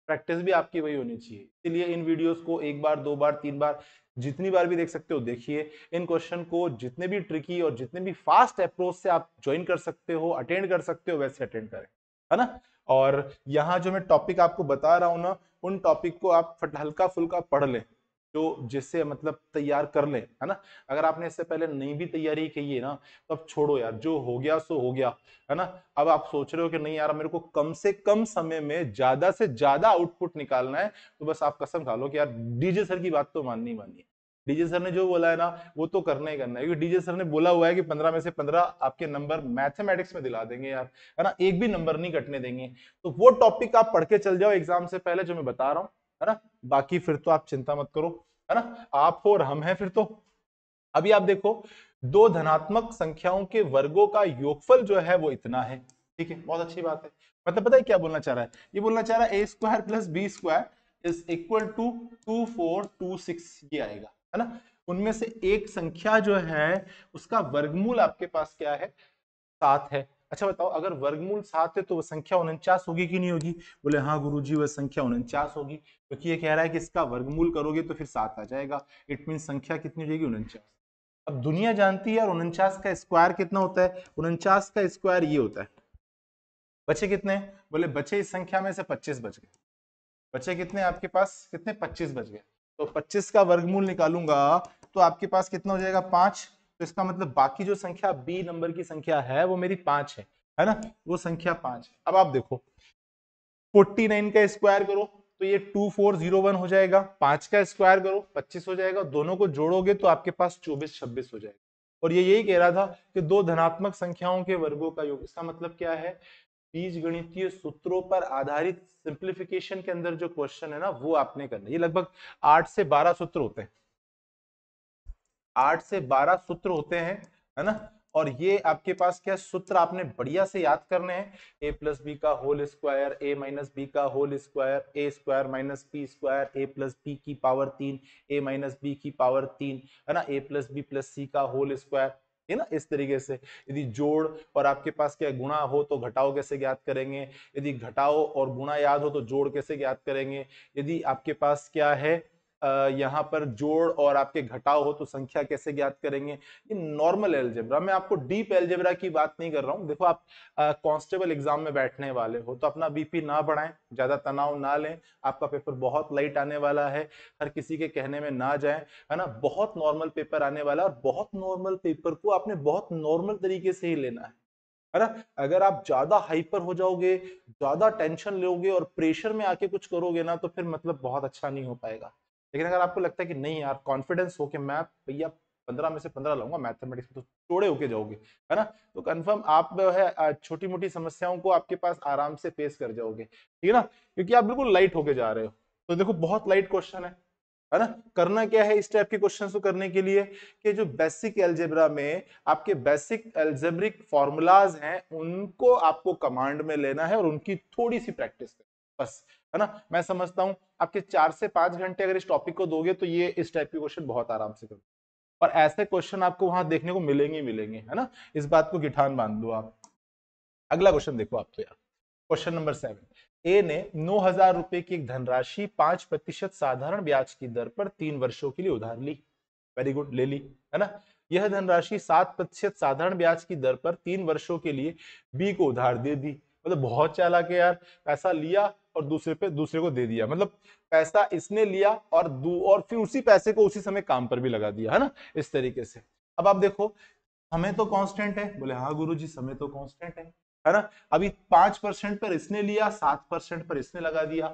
A: प्रैक्टिस भी आपकी वही होनी चाहिए इसलिए इन वीडियोस को एक बार दो बार तीन बार जितनी बार भी देख सकते हो देखिए इन क्वेश्चन को जितने भी ट्रिकी और जितने भी फास्ट अप्रोच से आप ज्वाइन कर सकते हो अटेंड कर सकते हो वैसे अटेंड करें है ना और यहाँ जो मैं टॉपिक आपको बता रहा हूँ ना उन टॉपिक को आप हल्का फुल्का पढ़ लें तो जिससे मतलब तैयार कर लें है ना अगर आपने इससे पहले नहीं भी तैयारी की है ना तो अब छोड़ो यार जो हो गया सो हो गया है ना अब आप सोच रहे हो कि नहीं यार मेरे को कम से कम समय में ज्यादा से ज्यादा आउटपुट निकालना है तो बस आप कसम खा लो कि यार डीजे सर की बात तो माननी माननी डीजे सर ने जो बोला है ना वो तो करना ही करना है क्योंकि डीजे सर ने बोला हुआ है कि पंद्रह में से पंद्रह आपके नंबर मैथमेटिक्स में दिला देंगे यार है ना एक भी नंबर नहीं कटने देंगे तो वो टॉपिक आप पढ़ के चल जाओ एग्जाम से पहले जो मैं बता रहा हूँ है ना बाकी फिर तो आप चिंता मत करो है ना आप और हम है फिर तो अभी आप देखो दो धनात्मक संख्याओं के वर्गों का योगफल जो है वो इतना है ठीक है बहुत अच्छी बात है मतलब पता है क्या बोलना चाह रहा है ये बोलना चाह रहा है A square plus B square is equal to two four two six ये आएगा है ना उनमें से एक संख्या जो है उसका वर्गमूल आपके पास क्या है सात है अच्छा बताओ अगर वर्गमूल सात है तो वह संख्या उनचास होगी कि नहीं होगी बोले हाँ गुरु जी वह संख्या उनचास होगी क्योंकि तो ये कह रहा है कि इसका वर्गमूल करोगे तो फिर सात आ जाएगा इट मीन संख्या कितनी रहेगी उनचास अब दुनिया जानती है और उनचास का स्क्वायर कितना होता है उनचास का स्क्वायर ये होता है बचे कितने बोले बचे इस संख्या में से पच्चीस बच गए बचे कितने आपके पास कितने पच्चीस बच गए तो 25 का वर्गमूल निकालूंगा तो आपके पास कितना हो जाएगा पांच तो इसका मतलब बाकी जो संख्या बी नंबर की संख्या है वो मेरी पांच है है ना वो संख्या पांच अब आप देखो 49 का स्क्वायर करो तो ये 2401 हो जाएगा पांच का स्क्वायर करो 25 हो जाएगा दोनों को जोड़ोगे तो आपके पास 24 26 हो जाएगा और ये यही कह रहा था कि दो धनात्मक संख्याओं के वर्गों का योग इसका मतलब क्या है बीज गणितीय सूत्रों पर आधारित सिंप्लीफिकेशन के अंदर जो क्वेश्चन है ना वो आपने करना ये लगभग आठ से बारह सूत्र होते हैं आठ से बारह सूत्र होते हैं है ना और ये आपके पास क्या सूत्र आपने बढ़िया से याद करने हैं ए प्लस बी का whole square A minus B का whole square A square minus B square A plus B की पावर तीन ए माइनस बी की पावर तीन है ना A plus B plus C का होल स्क्वायर है ना इस तरीके से यदि जोड़ और आपके पास क्या गुणा हो तो घटाओ कैसे ज्ञात करेंगे यदि घटाओ और गुणा याद हो तो जोड़ कैसे ज्ञात करेंगे यदि आपके पास क्या है यहाँ पर जोड़ और आपके घटाव हो तो संख्या कैसे ज्ञात करेंगे ये नॉर्मल एल्जेब्रा मैं आपको डीप एलजेब्रा की बात नहीं कर रहा हूँ देखो आप कांस्टेबल एग्जाम में बैठने वाले हो तो अपना बीपी ना बढ़ाएं ज्यादा तनाव ना लें आपका पेपर बहुत लाइट आने वाला है हर किसी के कहने में ना जाए है ना बहुत नॉर्मल पेपर आने वाला है और बहुत नॉर्मल पेपर को आपने बहुत नॉर्मल तरीके से ही लेना है है ना अगर आप ज्यादा हाइपर हो जाओगे ज्यादा टेंशन लोगे और प्रेशर में आके कुछ करोगे ना तो फिर मतलब बहुत अच्छा नहीं हो पाएगा लेकिन अगर आपको लगता है कि नहीं यार कॉन्फिडेंस हो कि मैं भैया पंद्रह में से पंद्रह लाऊंगा मैथमेटिक्स में तो चोड़े होके जाओगे है ना तो कंफर्म आप जो है छोटी मोटी समस्याओं को आपके पास आराम से फेस कर जाओगे ठीक है ना क्योंकि आप बिल्कुल लाइट होके जा रहे हो तो देखो बहुत लाइट क्वेश्चन है है ना करना क्या है इस टाइप के क्वेश्चन को करने के लिए कि जो बेसिक एल्जेब्रा में आपके बेसिक एल्जेब्रिक फॉर्मूलाज हैं उनको आपको कमांड में लेना है और उनकी थोड़ी सी प्रैक्टिस करनी बस है ना मैं समझता हूँ आपके चार से पांच घंटे अगर इस टॉपिक को दोगे तो ये इस टाइप के क्वेश्चन बहुत आराम से करोगे और ऐसे क्वेश्चन आपको वहां देखने को मिलेंगे मिलेंगे है ना इस बात को गिठान बांध लो आप अगला क्वेश्चन देखो आपको तो यार क्वेश्चन नंबर सेवन ए ने नौ हजार रुपए की एक धनराशि पांच प्रतिशत साधारण ब्याज की दर पर तीन वर्षों के लिए उधार ली वेरी गुड ले ली है ना यह धनराशि सात प्रतिशत साधारण ब्याज की दर पर तीन वर्षों के लिए बी को उधार दे दी मतलब बहुत चालाक है यार पैसा लिया और दूसरे पे दूसरे को दे दिया मतलब पैसा इसने लिया और दू और फिर उसी पैसे को उसी समय काम पर भी लगा दिया है ना इस तरीके से अब आप देखो समय तो कांस्टेंट है बोले हाँ गुरु जी समय तो कांस्टेंट है है ना अभी पांच परसेंट पर इसने लिया सात परसेंट पर इसने लगा दिया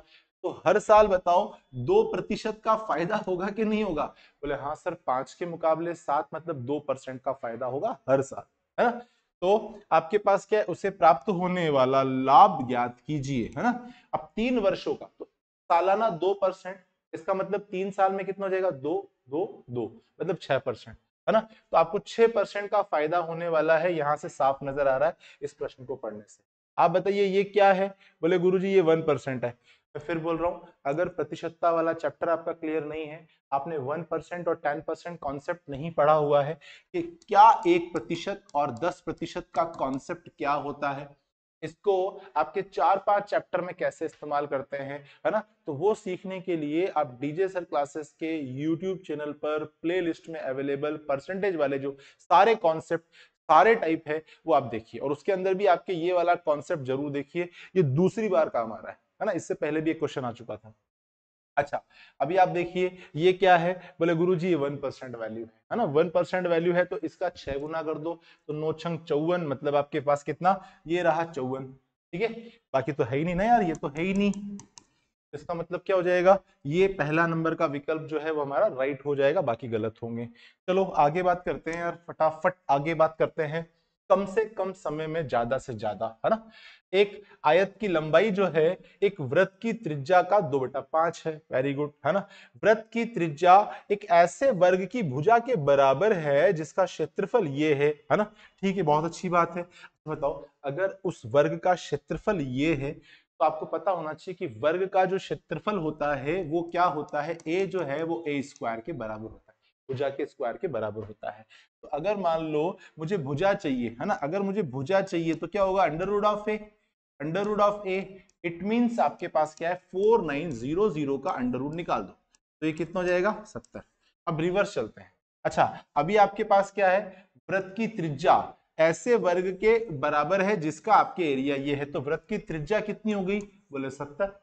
A: तो हर साल बताओ दो प्रतिशत का फायदा होगा कि नहीं होगा बोले हाँ सर पांच के मुकाबले सात मतलब दो परसेंट का फायदा होगा हर साल है ना तो आपके पास क्या है उसे प्राप्त होने वाला लाभ ज्ञात कीजिए है ना अब तीन वर्षों का तो सालाना दो परसेंट इसका मतलब तीन साल में कितना हो जाएगा दो दो दो मतलब छह परसेंट है ना तो आपको छह परसेंट का फायदा होने वाला है यहाँ से साफ नजर आ रहा है इस प्रश्न को पढ़ने से आप बताइए ये क्या है बोले गुरु जी ये वन परसेंट है मैं फिर बोल रहा हूँ अगर प्रतिशतता वाला चैप्टर आपका क्लियर नहीं है आपने वन परसेंट और टेन परसेंट कॉन्सेप्ट नहीं पढ़ा हुआ है कि क्या एक प्रतिशत और दस प्रतिशत का कॉन्सेप्ट क्या होता है इसको आपके चार पांच चैप्टर में कैसे इस्तेमाल करते हैं है ना तो वो सीखने के लिए आप डीजे सर क्लासेस के यूट्यूब चैनल पर प्ले में अवेलेबल परसेंटेज वाले जो सारे कॉन्सेप्ट सारे टाइप है वो आप देखिए और उसके अंदर भी आपके ये वाला कॉन्सेप्ट जरूर देखिए ये दूसरी बार काम आ रहा है है ना इससे पहले भी एक क्वेश्चन आ चुका था अच्छा अभी आप देखिए ये क्या है बोले गुरु जी वन परसेंट वैल्यू है है ना वन परसेंट वैल्यू है तो इसका छह गुना कर दो तो नौ छंग चौवन मतलब आपके पास कितना ये रहा चौवन ठीक है बाकी तो है ही नहीं ना यार ये तो है ही नहीं इसका मतलब क्या हो जाएगा ये पहला नंबर का विकल्प जो है वो हमारा राइट हो जाएगा बाकी गलत होंगे चलो आगे बात करते हैं यार फटाफट आगे बात करते हैं कम से कम समय में ज्यादा से ज्यादा है ना एक आयत की लंबाई जो है एक व्रत की त्रिज्या का दो बटा पांच है वेरी गुड है ना व्रत की त्रिज्या एक ऐसे वर्ग की भुजा के बराबर है जिसका क्षेत्रफल ये है है ना ठीक है बहुत अच्छी बात है अच्छा बताओ अगर उस वर्ग का क्षेत्रफल ये है तो आपको पता होना चाहिए कि वर्ग का जो क्षेत्रफल होता है वो क्या होता है ए जो है वो ए स्क्वायर के बराबर होता है भुजा के स्क्वायर के बराबर होता है तो अगर मान लो मुझे भुजा चाहिए है ना अगर मुझे भुजा चाहिए तो क्या होगा under root of A under root of A it means आपके पास क्या है फोर नाइन जीरो जीरो का अंडर रूड निकाल दो तो ये कितना हो जाएगा सत्तर अब रिवर्स चलते हैं अच्छा अभी आपके पास क्या है व्रत की त्रिज्या ऐसे वर्ग के बराबर है जिसका आपके एरिया ये है तो व्रत की त्रिज्या कितनी हो गई बोले सत्तर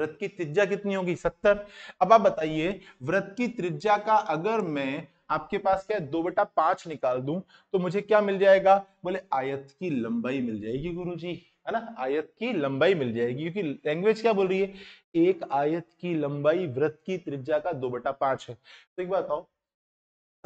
A: व्रत की त्रिज्या कितनी होगी सत्तर अब आप बताइए व्रत की त्रिज्या का अगर मैं आपके पास क्या है दो बटा पांच निकाल दूं तो मुझे क्या मिल जाएगा बोले आयत की लंबाई मिल जाएगी गुरु जी है ना आयत की लंबाई मिल जाएगी क्योंकि लैंग्वेज क्या बोल रही है एक आयत की लंबाई वृत्त की त्रिज्या का दो बटा पांच है तो एक बात बताओ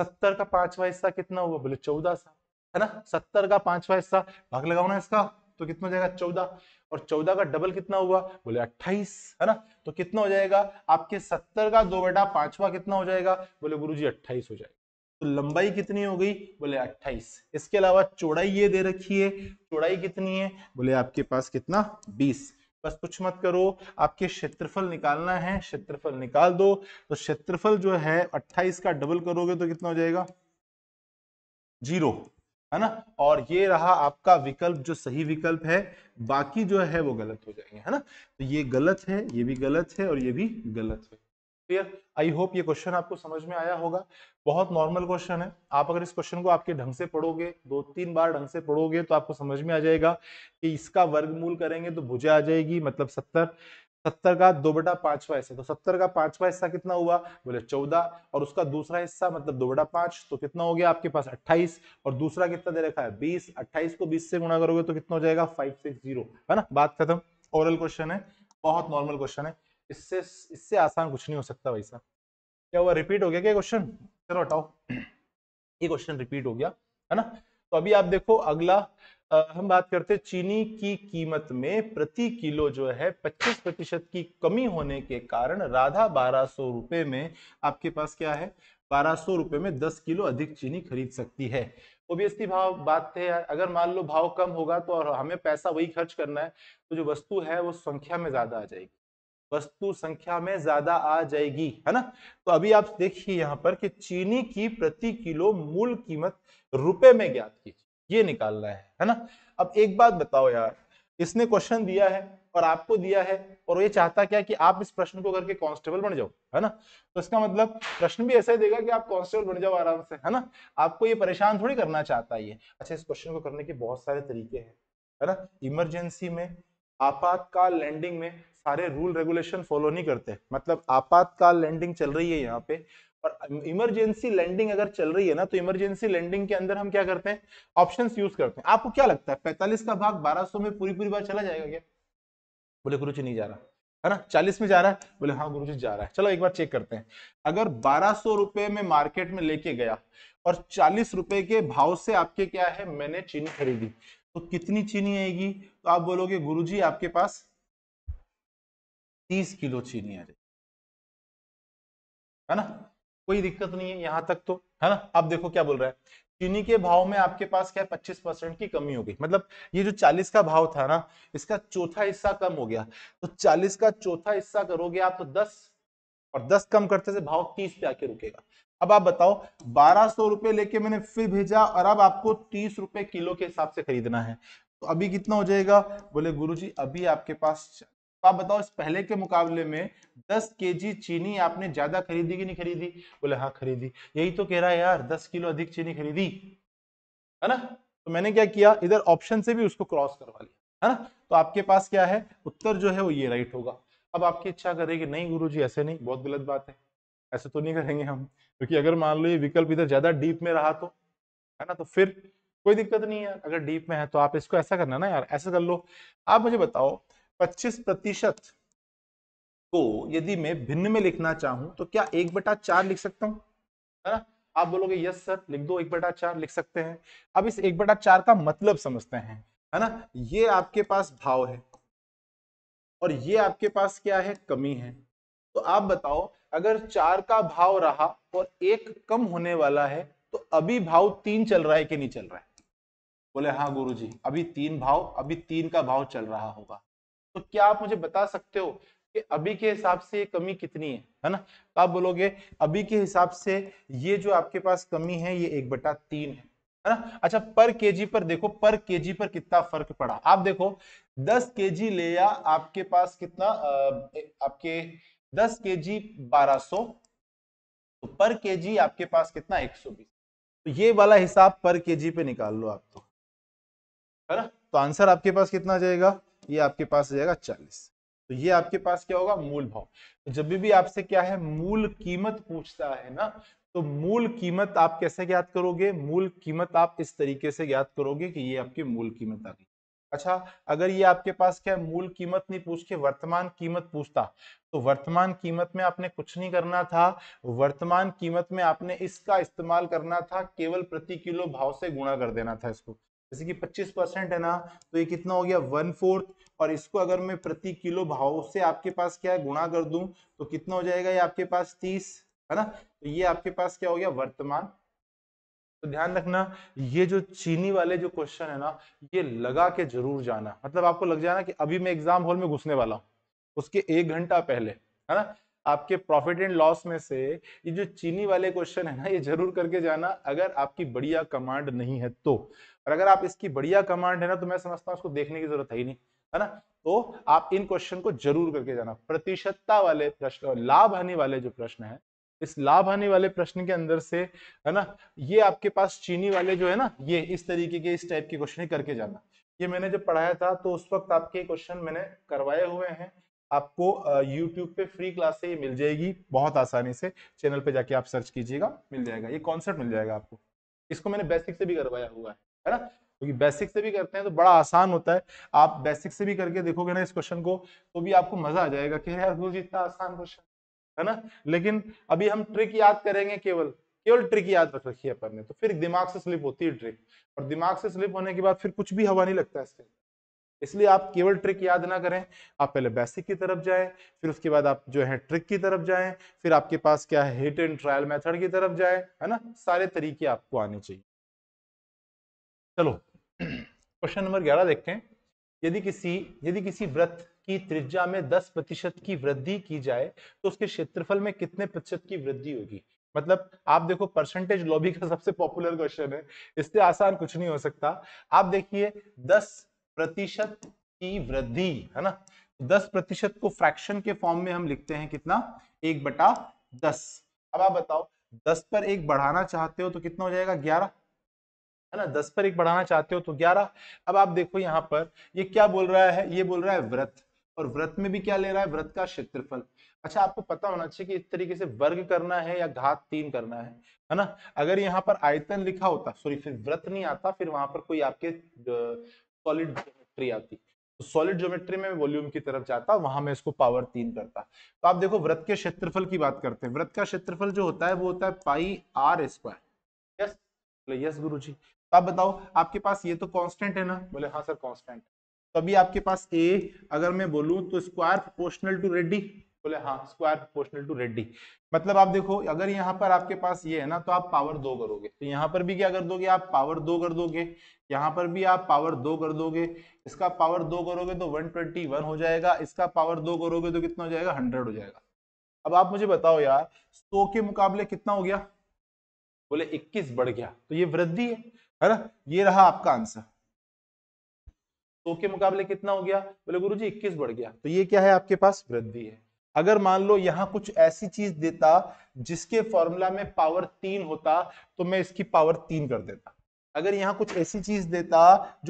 A: सत्तर का पांचवा हिस्सा कितना हुआ बोले चौदह सा है ना सत्तर का पांचवा हिस्सा भाग लगाओ ना इसका तो कितना हो जाएगा चौदह और चौदह का डबल कितना हुआ बोले अट्ठाईस है ना तो कितना हो जाएगा आपके सत्तर का दो बेटा पांचवा कितना हो जाएगा बोले गुरु जी अट्ठाईस हो जाएगा तो लंबाई कितनी हो गई बोले 28 इसके अलावा चौड़ाई ये दे रखी है चौड़ाई कितनी है बोले आपके पास कितना 20 बस कुछ मत करो आपके क्षेत्रफल निकालना है क्षेत्रफल निकाल दो तो क्षेत्रफल जो है 28 का डबल करोगे तो कितना हो जाएगा जीरो है ना और ये रहा आपका विकल्प जो सही विकल्प है बाकी जो है वो गलत हो जाएंगे है ना तो ये गलत है ये भी गलत है और ये भी गलत है क्लियर आई होप ये क्वेश्चन आपको समझ में आया होगा बहुत नॉर्मल क्वेश्चन है आप अगर इस क्वेश्चन को आपके ढंग से पढ़ोगे दो तीन बार ढंग से पढ़ोगे तो आपको समझ में आ जाएगा कि इसका वर्गमूल करेंगे तो भुजा आ जाएगी मतलब सत्तर सत्तर का दो बटा पांचवा हिस्सा तो सत्तर का पांचवा हिस्सा कितना हुआ बोले चौदह और उसका दूसरा हिस्सा मतलब दो बटा पांच तो कितना हो गया आपके पास अट्ठाईस और दूसरा कितना दे रखा है बीस अट्ठाईस को बीस से गुणा करोगे तो कितना हो जाएगा फाइव सिक्स जीरो है ना बात खत्म ओरल क्वेश्चन है बहुत नॉर्मल क्वेश्चन है इससे इससे आसान कुछ नहीं हो सकता भाई साहब क्या हुआ रिपीट हो गया क्या क्वेश्चन चलो हटाओ <clears throat> ये क्वेश्चन रिपीट हो गया है ना तो अभी आप देखो अगला हम बात करते हैं चीनी की कीमत में प्रति किलो जो है 25 प्रतिशत की कमी होने के कारण राधा बारह सौ रुपये में आपके पास क्या है बारह सौ रुपये में 10 किलो अधिक चीनी खरीद सकती है ओबियसली भाव बात है अगर मान लो भाव कम होगा तो और हमें पैसा वही खर्च करना है तो जो वस्तु है वो संख्या में ज्यादा आ जाएगी वस्तु संख्या में ज्यादा आ जाएगी है ना तो अभी आप देखिए यहाँ पर कि चीनी की प्रति किलो मूल कीमत रुपए में ज्ञात कीजिए ये निकालना है है ना अब एक बात बताओ यार इसने क्वेश्चन दिया है और आपको दिया है और ये चाहता क्या कि आप इस प्रश्न को करके कांस्टेबल बन जाओ है ना तो इसका मतलब प्रश्न भी ऐसा ही देगा कि आप कांस्टेबल बन जाओ आराम से है ना आपको ये परेशान थोड़ी करना चाहता है ये अच्छा इस क्वेश्चन को करने के बहुत सारे तरीके हैं है ना इमरजेंसी में आपातकाल लैंडिंग में सारे रूल रेगुलेशन फॉलो नहीं करते मतलब आपातकाल लैंडिंग चल रही है यहाँ पे और इमरजेंसी लैंडिंग अगर चल रही है ना तो इमरजेंसी लैंडिंग के अंदर हम क्या करते हैं ऑप्शन यूज करते हैं आपको क्या लगता है पैंतालीस का भाग बारह में पूरी पूरी बार चला जाएगा क्या बोले गुरु नहीं जा रहा है ना चालीस में जा रहा है बोले हाँ गुरु जा रहा है चलो एक बार चेक करते हैं अगर बारह सौ रुपए में मार्केट में लेके गया और चालीस रुपए के भाव से आपके क्या है मैंने चीनी खरीदी तो कितनी चीनी आएगी तो आप बोलोगे गुरुजी आपके पास तीस किलो चीनी आ जाएगी है ना कोई दिक्कत नहीं है यहां तक तो है ना आप देखो क्या बोल रहा है चीनी के भाव में आपके पास क्या है परसेंट की कमी हो गई मतलब ये जो चालीस का भाव था ना इसका चौथा हिस्सा कम हो गया तो चालीस का चौथा हिस्सा करोगे आप तो दस और दस कम करते से भाव तीस पे आके रुकेगा अब आप बताओ बारह सौ रुपए लेके मैंने फिर भेजा और अब आपको तीस रुपए किलो के हिसाब से खरीदना है तो अभी कितना हो जाएगा बोले गुरुजी अभी आपके पास आप बताओ इस पहले के मुकाबले में 10 केजी चीनी आपने ज्यादा खरीदी कि नहीं खरीदी बोले हाँ खरीदी यही तो कह रहा है यार 10 किलो अधिक चीनी खरीदी है ना तो मैंने क्या किया इधर ऑप्शन से भी उसको क्रॉस करवा लिया है ना तो आपके पास क्या है उत्तर जो है वो ये राइट होगा अब आपकी इच्छा करेगी नहीं गुरु जी ऐसे नहीं बहुत गलत बात है ऐसे तो नहीं करेंगे हम क्योंकि तो अगर मान लो ये विकल्प इधर ज्यादा डीप में रहा तो है ना तो फिर कोई दिक्कत नहीं है अगर डीप में है तो आप इसको ऐसा करना ना यार ऐसा कर लो आप मुझे बताओ पच्चीस प्रतिशत को यदि मैं भिन्न में लिखना चाहूं तो क्या एक बटा चार लिख सकता हूं है ना आप बोलोगे यस सर लिख दो एक बटा चार लिख सकते हैं अब इस एक बटा चार का मतलब समझते हैं है ना ये आपके पास भाव है और ये आपके पास क्या है कमी है तो आप बताओ अगर चार का भाव रहा और एक कम होने वाला है तो अभी भाव तीन चल रहा है कि नहीं चल रहा है बोले हाँ गुरुजी अभी तीन भाव अभी तीन का भाव चल रहा होगा तो क्या आप मुझे बता सकते हो कि अभी के हिसाब से ये कमी कितनी है है ना तो आप बोलोगे अभी के हिसाब से ये जो आपके पास कमी है ये एक बटा तीन है है ना अच्छा पर केजी पर देखो पर केजी पर कितना फर्क पड़ा आप देखो दस केजी लेया आपके पास कितना आपके दस के बारह सो तो पर के आपके पास कितना एक सौ बीस तो ये वाला हिसाब पर केजी पे निकाल लो आप तो है ना तो आंसर आपके पास कितना जाएगा ये आपके पास जाएगा चालीस तो ये आपके पास क्या होगा मूल भाव तो जब भी आपसे क्या है मूल कीमत पूछता है ना तो मूल कीमत आप कैसे ज्ञात करोगे मूल कीमत आप इस तरीके से ज्ञात करोगे कि ये आपकी मूल कीमत आ गई अच्छा अगर ये आपके पास क्या है मूल कीमत नहीं पूछ के वर्तमान कीमत पूछता तो वर्तमान कीमत में आपने कुछ नहीं करना था वर्तमान कीमत में आपने इसका इस्तेमाल करना था केवल प्रति किलो भाव से गुणा कर देना था इसको जैसे कि 25 परसेंट है ना तो ये कितना हो गया वन फोर्थ और इसको अगर मैं प्रति किलो भाव से आपके पास क्या है गुणा कर दूं तो कितना हो जाएगा ये आपके पास 30 है ना तो ये आपके पास क्या हो गया वर्तमान तो ध्यान रखना ये जो चीनी वाले जो क्वेश्चन है ना ये लगा के जरूर जाना मतलब आपको लग जाना कि अभी मैं एग्जाम हॉल में घुसने वाला हूँ उसके एक घंटा पहले है ना आपके प्रॉफिट एंड लॉस में से ये जो चीनी वाले क्वेश्चन है ना ये जरूर करके जाना अगर आपकी बढ़िया कमांड नहीं है तो और अगर आप इसकी बढ़िया कमांड है ना तो मैं समझता हूँ उसको देखने की जरूरत है ही नहीं है ना तो आप इन क्वेश्चन को जरूर करके जाना प्रतिशतता वाले प्रश्न और लाभ हानि वाले जो प्रश्न है इस लाभ हानि वाले प्रश्न के अंदर से है ना ये आपके पास चीनी वाले जो है ना ये इस तरीके के इस टाइप के क्वेश्चन करके जाना ये मैंने जब पढ़ाया था तो उस वक्त आपके क्वेश्चन मैंने करवाए हुए हैं आपको यूट्यूब पे फ्री क्लास से मिल जाएगी बहुत आसानी से चैनल पे जाके आप सर्च कीजिएगा मिल जाएगा ये कॉन्सेप्ट मिल जाएगा आपको इसको मैंने बेसिक से भी करवाया हुआ है है ना क्योंकि तो बेसिक से भी करते हैं तो बड़ा आसान होता है आप बेसिक से भी करके देखोगे ना इस क्वेश्चन को तो भी आपको मजा आ जाएगा कि यार गुरु इतना आसान क्वेश्चन है ना लेकिन अभी हम ट्रिक याद करेंगे केवल केवल ट्रिक याद रख रखी है अपन ने तो फिर दिमाग से स्लिप होती है ट्रिक और दिमाग से स्लिप होने के बाद फिर कुछ भी हवा नहीं लगता इसके इसलिए आप केवल ट्रिक याद ना करें आप पहले बेसिक की तरफ जाएं फिर उसके बाद आप जो है ट्रिक की तरफ जाएं फिर आपके पास क्या है हिट एंड ट्रायल मेथड की तरफ जाएं है ना सारे तरीके आपको आने चाहिए चलो क्वेश्चन नंबर ग्यारह देखते हैं यदि किसी यदि किसी व्रत की त्रिज्या में दस प्रतिशत की वृद्धि की जाए तो उसके क्षेत्रफल में कितने प्रतिशत की वृद्धि होगी मतलब आप देखो परसेंटेज लॉबी का सबसे पॉपुलर क्वेश्चन है इससे आसान कुछ नहीं हो सकता आप देखिए दस प्रतिशत की वृद्धि है ना दस प्रतिशत को फ्रैक्शन के फॉर्म में हम लिखते हैं कितना एक बटा दस अब आप बताओ दस पर एक बढ़ाना चाहते हो तो कितना हो जाएगा ग्यारह है ना दस पर एक बढ़ाना चाहते हो तो ग्यारह अब आप देखो यहाँ पर ये क्या बोल रहा है ये बोल रहा है व्रत और व्रत में भी क्या ले रहा है व्रत का क्षेत्रफल अच्छा आपको पता होना चाहिए कि इस तरीके से वर्ग करना है या घात तीन करना है है ना अगर यहाँ पर आयतन लिखा होता सॉरी फिर व्रत नहीं आता फिर वहां पर कोई आपके सॉलिड ज्योमेट्री आती तो सॉलिड ज्योमेट्री में वॉल्यूम की तरफ जाता वहां मैं इसको पावर तीन करता तो आप देखो व्रत के क्षेत्रफल की बात करते हैं व्रत का क्षेत्रफल जो होता है वो होता है पाई आर स्क्वायर यस बोले यस गुरु जी तो आप बताओ आपके पास ये तो कॉन्स्टेंट है ना बोले हाँ सर कॉन्स्टेंट तो अभी आपके पास ए अगर मैं बोलूँ तो स्क्वायर प्रोपोर्शनल टू रेडी बोले हाँ स्क्वायर प्रोपोर्शनल टू रेड्डी मतलब आप देखो अगर यहाँ पर आपके पास ये है ना तो आप पावर दो करोगे तो यहाँ पर भी क्या कर दोगे आप पावर दो कर दोगे यहाँ पर भी आप पावर दो कर दोगे इसका पावर दो करोगे तो वन ट्वेंटी वन हो जाएगा इसका पावर दो करोगे तो कितना हो जाएगा हंड्रेड हो जाएगा अब आप मुझे बताओ यार सौ के मुकाबले कितना हो गया बोले इक्कीस बढ़ गया तो ये वृद्धि है है ना ये रहा आपका आंसर सौ के मुकाबले कितना हो गया बोले गुरु जी इक्कीस बढ़ गया तो ये क्या है आपके पास वृद्धि है अगर मान लो यहां कुछ ऐसी चीज देता जिसके फॉर्मूला में पावर तीन होता तो मैं इसकी पावर तीन कर देता अगर यहाँ कुछ ऐसी चीज देता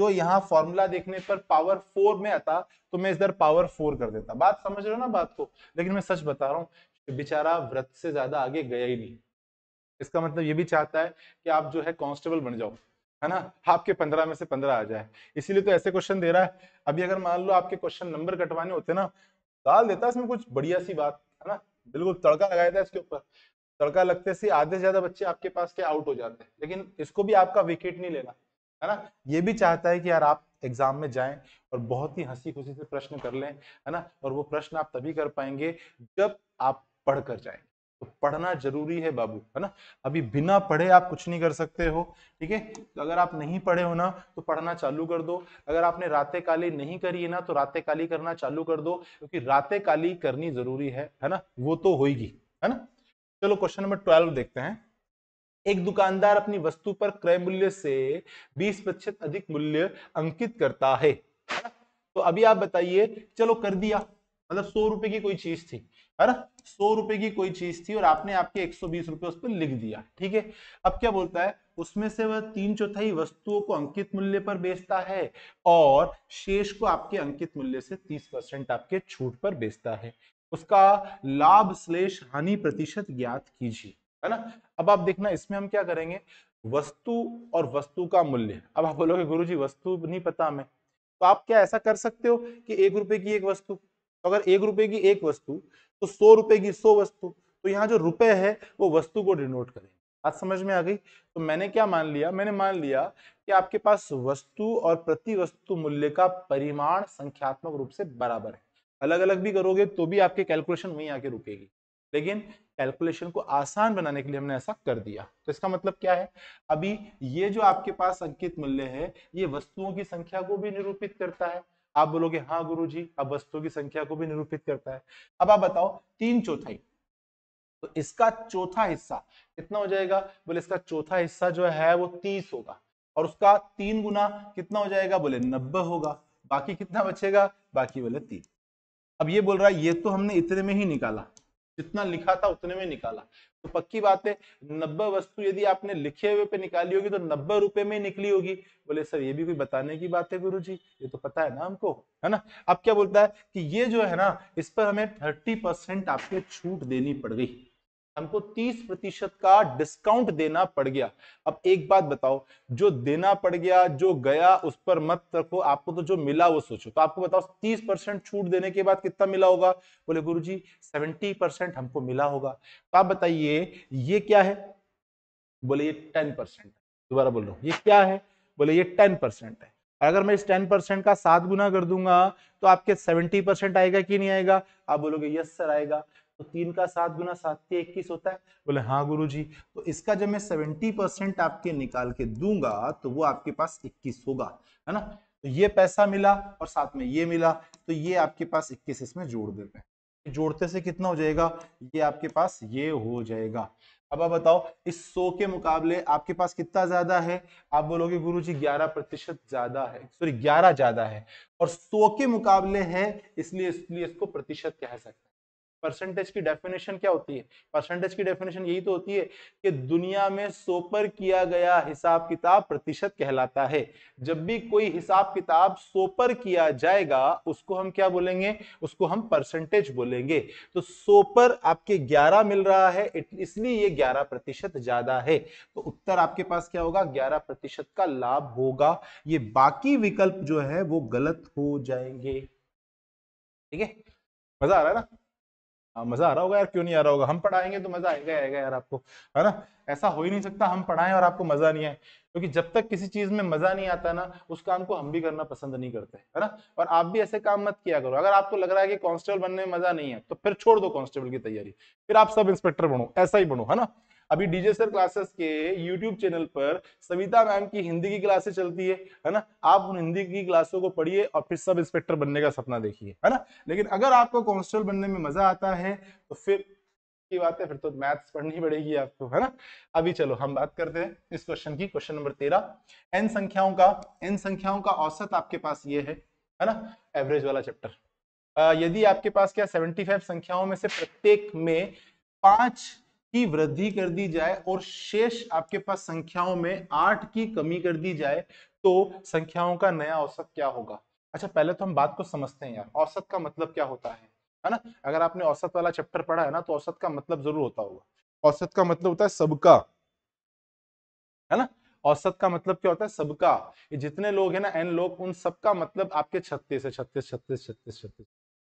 A: जो यहां फॉर्मूला देखने पर पावर फोर में आता तो मैं इधर पावर फोर कर देता बात समझ रहे हो ना बात को लेकिन मैं सच बता रहा हूँ बेचारा व्रत से ज्यादा आगे गया ही नहीं इसका मतलब ये भी चाहता है कि आप जो है कांस्टेबल बन जाओ है ना आपके पंद्रह में से पंद्रह आ जाए इसीलिए तो ऐसे क्वेश्चन दे रहा है अभी अगर मान लो आपके क्वेश्चन नंबर कटवाने होते ना डाल देता इसमें कुछ बढ़िया सी बात है ना बिल्कुल तड़का लगाया था इसके ऊपर तड़का लगते से आधे से ज्यादा बच्चे आपके पास के आउट हो जाते हैं लेकिन इसको भी आपका विकेट नहीं लेना है ना ये भी चाहता है कि यार आप एग्जाम में जाएं और बहुत ही हंसी खुशी से प्रश्न कर लें है ना और वो प्रश्न आप तभी कर पाएंगे जब आप पढ़ कर जाएंगे तो पढ़ना जरूरी है बाबू है ना अभी बिना पढ़े आप कुछ नहीं कर सकते हो ठीक है तो अगर आप नहीं पढ़े हो ना तो पढ़ना चालू कर दो अगर आपने रातें काली नहीं करी है ना तो रातें काली करना चालू कर दो क्योंकि रातें काली करनी जरूरी है है ना वो तो होगी है ना चलो क्वेश्चन नंबर ट्वेल्व देखते हैं एक दुकानदार अपनी वस्तु पर क्रय मूल्य से बीस प्रतिशत अधिक मूल्य अंकित करता है तो अभी आप बताइए चलो कर दिया मतलब सौ रुपए की कोई चीज थी है ना सौ रुपए की कोई चीज थी और आपने आपके एक सौ बीस रुपए उस पर लिख दिया ठीक है अब क्या बोलता है उसमें से वह तीन चौथाई वस्तुओं को अंकित मूल्य पर बेचता है और शेष को आपके अंकित मूल्य से तीस परसेंट आपके छूट पर बेचता है उसका लाभ श्लेष हानि प्रतिशत ज्ञात कीजिए है ना अब आप देखना इसमें हम क्या करेंगे वस्तु और वस्तु का मूल्य अब आप बोलोगे गुरु जी वस्तु नहीं पता हमें तो आप क्या ऐसा कर सकते हो कि एक रुपए की एक वस्तु तो अगर एक रुपए की एक वस्तु तो सौ रुपए की सौ वस्तु तो यहाँ जो रुपए है वो वस्तु को डिनोट करें आज समझ में आ गई तो मैंने क्या मान लिया मैंने मान लिया कि आपके पास वस्तु और प्रति वस्तु मूल्य का परिमाण संख्यात्मक रूप से बराबर है अलग अलग भी करोगे तो भी आपके कैलकुलेशन वहीं आके रुकेगी लेकिन कैलकुलेशन को आसान बनाने के लिए हमने ऐसा कर दिया तो इसका मतलब क्या है अभी ये जो आपके पास अंकित मूल्य है ये वस्तुओं की संख्या को भी निरूपित करता है आप बोलोगे हाँ गुरु जी अब वस्तुओं की संख्या को भी निरूपित करता है अब आप बताओ तीन चौथाई तो इसका चौथा हिस्सा कितना हो जाएगा बोले इसका चौथा हिस्सा जो है वो तीस होगा और उसका तीन गुना कितना हो जाएगा बोले नब्बे होगा बाकी कितना बचेगा बाकी बोले तीन अब ये बोल रहा है ये तो हमने इतने में ही निकाला जितना लिखा था उतने में निकाला तो पक्की बात है नब्बे वस्तु यदि आपने लिखे हुए पे निकाली होगी तो नब्बे रुपए में निकली होगी बोले सर ये भी कोई बताने की बात है गुरु जी ये तो पता है ना हमको है ना अब क्या बोलता है कि ये जो है ना इस पर हमें थर्टी परसेंट आपके छूट देनी पड़ गई हमको 30 प्रतिशत का डिस्काउंट देना पड़ गया अब एक बात बताओ जो देना पड़ गया जो गया उस पर मत रखो आपको तो जो मिला वो सोचो तो आपको बताओ 30 परसेंट छूट देने के बाद कितना मिला होगा बोले गुरु जी सेवेंटी परसेंट हमको मिला होगा तो आप बताइए ये क्या है बोले ये टेन परसेंट दोबारा बोल रहा हूँ ये क्या है बोले ये टेन है अगर मैं इस टेन परसेंट का सात गुना कर दूंगा तो आपके सेवेंटी परसेंट आएगा कि नहीं आएगा आप बोलोगे यस सर आएगा तो तीन का सात गुना सात के इक्कीस होता है बोले हाँ गुरु जी तो इसका जब मैं सेवेंटी परसेंट आपके निकाल के दूंगा तो वो आपके पास इक्कीस होगा है ना तो ये पैसा मिला और साथ में ये मिला तो ये आपके पास इक्कीस इसमें जोड़ देते हैं जोड़ते से कितना हो जाएगा ये आपके पास ये हो जाएगा अब आप बताओ इस सौ के मुकाबले आपके पास कितना ज्यादा है आप बोलोगे गुरु जी ग्यारह प्रतिशत ज्यादा है सॉरी ग्यारह ज्यादा है और सौ के मुकाबले है इसलिए इसलिए इसको प्रतिशत कह सकते परसेंटेज की डेफिनेशन क्या होती है परसेंटेज की डेफिनेशन यही तो होती है कि दुनिया में सोपर किया गया हिसाब किताब प्रतिशत कहलाता है जब भी कोई हिसाब किताब सोपर किया जाएगा उसको हम क्या बोलेंगे उसको हम परसेंटेज बोलेंगे तो सोपर आपके 11 मिल रहा है इसलिए ये 11 प्रतिशत ज्यादा है तो उत्तर आपके पास क्या होगा ग्यारह का लाभ होगा ये बाकी विकल्प जो है वो गलत हो जाएंगे ठीक है मजा आ रहा है ना हाँ, मजा आ रहा होगा यार क्यों नहीं आ रहा होगा हम पढ़ाएंगे तो मजा आएगा आएगा यार आपको है ना ऐसा हो ही नहीं सकता हम पढ़ाएं और आपको मजा नहीं आए क्योंकि जब तक किसी चीज में मजा नहीं आता ना उस काम को हम भी करना पसंद नहीं करते है ना और आप भी ऐसे काम मत किया करो अगर आपको लग रहा है कि कांस्टेबल बनने में मजा नहीं है तो फिर छोड़ दो कांस्टेबल की तैयारी फिर आप सब इंस्पेक्टर बनो ऐसा ही बनो है ना अभी डीजे सर क्लासेस के यूट्यूब चैनल पर सविता मैम की हिंदी की क्लासेस चलती है है ना आप उन हिंदी की क्लासों को पढ़िए और फिर सब इंस्पेक्टर बनने का सपना देखिए है ना लेकिन अगर आपको कॉन्स्टेबल बनने में मजा आता है तो फिर की बात है फिर तो मैथ्स पढ़नी पड़ेगी आपको है ना अभी चलो हम बात करते हैं इस क्वेश्चन की क्वेश्चन नंबर तेरह एन संख्याओं का एन संख्याओं का औसत आपके पास ये है है ना एवरेज वाला चैप्टर यदि आपके पास क्या 75 संख्याओं में से प्रत्येक में पांच की वृद्धि कर दी जाए और शेष आपके पास संख्याओं में आठ की कमी कर दी जाए तो संख्याओं का नया औसत क्या होगा अच्छा पहले तो हम बात को समझते हैं यार औसत का मतलब क्या होता है है ना अगर आपने औसत वाला चैप्टर पढ़ा है ना तो औसत का मतलब जरूर होता होगा औसत का मतलब होता है सबका है ना औसत का मतलब क्या होता है सबका जितने लोग हैं ना एन लोग उन सबका मतलब आपके छत्तीस है छत्तीस छत्तीस छत्तीस छत्तीस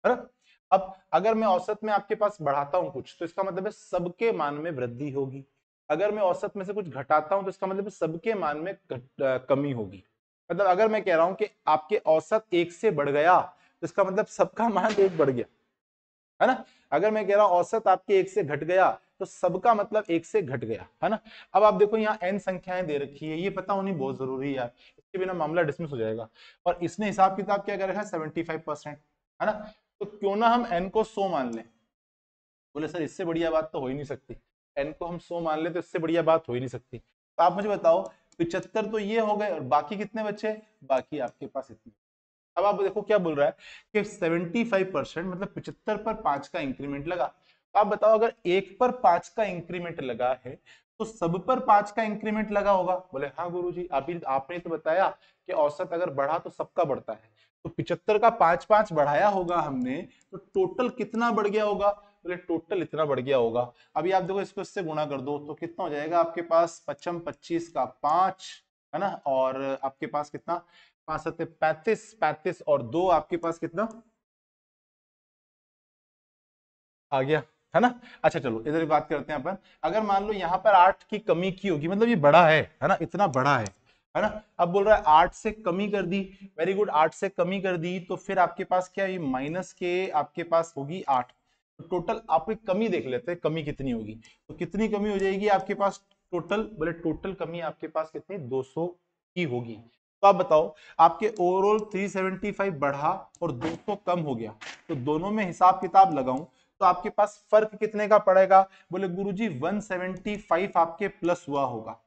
A: है ना अब अगर मैं औसत में आपके पास बढ़ाता हूं कुछ तो इसका मतलब है सबके मान में वृद्धि होगी अगर मैं औसत में से कुछ घटाता हूं तो इसका मतलब सबके मान में कमी होगी मतलब अगर मैं कह रहा हूं कि आपके औसत एक से बढ़ गया तो इसका मतलब सबका मान एक बढ़ गया है ना अगर मैं कह रहा हूं औसत आपके एक से घट गया तो सबका मतलब एक से घट गया है ना अब आप देखो यहाँ एन संख्याएं दे रखी है ये पता होनी बहुत जरूरी है इसके बिना मामला डिसमिस हो जाएगा और इसने हिसाब किताब क्या कर रखा है सेवेंटी है ना तो क्यों ना हम एन को सो मान लें बोले सर इससे बढ़िया बात तो हो ही नहीं सकती एन को हम सो मान लें तो इससे बढ़िया बात हो ही नहीं सकती तो आप मुझे बताओ पिचहत्तर तो ये हो गए और बाकी कितने बच्चे बाकी आपके पास इतने अब आप देखो क्या बोल रहा है कि 75 परसेंट मतलब पिछहत्तर पर पांच का इंक्रीमेंट लगा तो आप बताओ अगर एक पर पांच का इंक्रीमेंट लगा है तो सब पर पांच का इंक्रीमेंट लगा होगा बोले हाँ गुरु जी अभी आपने तो बताया कि औसत अगर बढ़ा तो सबका बढ़ता है तो पिचहत्तर का पांच पांच बढ़ाया होगा हमने तो टोटल कितना बढ़ गया होगा बोले तो टोटल इतना बढ़ गया होगा अभी आप देखो इसको इससे गुणा कर दो तो कितना हो जाएगा आपके पास पचम पच्चीस का पांच है ना और आपके पास कितना पांच सत्य पैंतीस पैंतीस और दो आपके पास कितना आ गया है ना अच्छा चलो इधर बात करते हैं अपन अगर मान लो यहाँ पर आठ की कमी की होगी मतलब ये बड़ा है है ना इतना बड़ा है है ना अब बोल रहा है आठ से कमी कर दी वेरी गुड आठ से कमी कर दी तो फिर आपके पास क्या है माइनस के आपके पास होगी आठ तो टोटल आप एक कमी देख लेते हैं कमी कितनी होगी तो कितनी कमी हो जाएगी आपके पास टोटल बोले टोटल कमी आपके पास कितनी 200 की होगी तो आप बताओ आपके ओवरऑल 375 बढ़ा और 200 कम हो गया तो दोनों में हिसाब किताब लगाऊ तो आपके पास फर्क कितने का पड़ेगा बोले गुरुजी 175 आपके प्लस हुआ होगा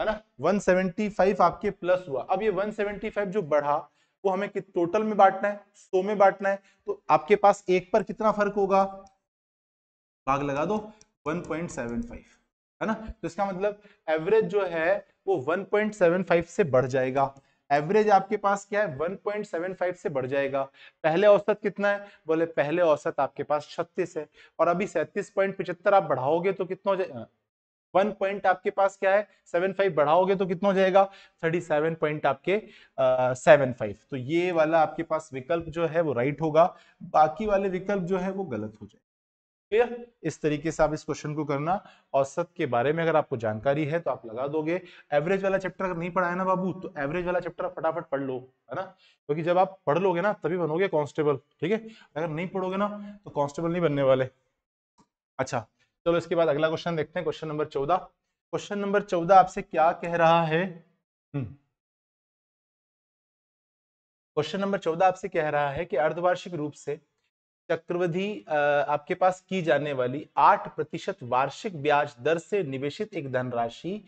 A: है ना 175 आपके प्लस हुआ अब ये 175 जो बढ़ा वो हमें टोटल में बांटना है सो में बांटना है तो आपके पास एक पर कितना फर्क होगा भाग लगा दो 1.75 है ना तो इसका मतलब एवरेज जो है वो 1.75 से बढ़ जाएगा एवरेज आपके पास क्या है 1.75 से बढ़ जाएगा पहले औसत कितना है बोले पहले औसत आपके पास 36 है और अभी सैंतीस आप बढ़ाओगे तो कितना हो जाएगा वन पॉइंट आपके पास क्या है सेवन फाइव बढ़ाओगे तो कितना हो जाएगा थर्टी सेवन पॉइंट आपके सेवन uh, फाइव तो ये वाला आपके पास विकल्प जो है वो राइट होगा बाकी वाले विकल्प जो है वो गलत हो जाएगा इस तरीके से आप इस क्वेश्चन को करना औसत के बारे में अगर आपको जानकारी है तो आप लगा दोगे एवरेज वाला चैप्टर नहीं पढ़ा है ना बाबू तो एवरेज वाला चैप्टर फटाफट पढ़ लो है ना क्योंकि तो जब आप पढ़ लोगे ना तभी बनोगे कांस्टेबल ठीक है अगर नहीं पढ़ोगे ना तो कांस्टेबल नहीं बनने वाले अच्छा चलो इसके बाद अगला क्वेश्चन देखते हैं क्वेश्चन नंबर चौदह क्वेश्चन नंबर चौदह आपसे क्या कह रहा है हम्म। क्वेश्चन नंबर चौदह आपसे कह रहा है कि अर्धवार्षिक रूप से चक्रवधि आपके पास की जाने वाली आठ प्रतिशत वार्षिक ब्याज दर से निवेशित एक धनराशि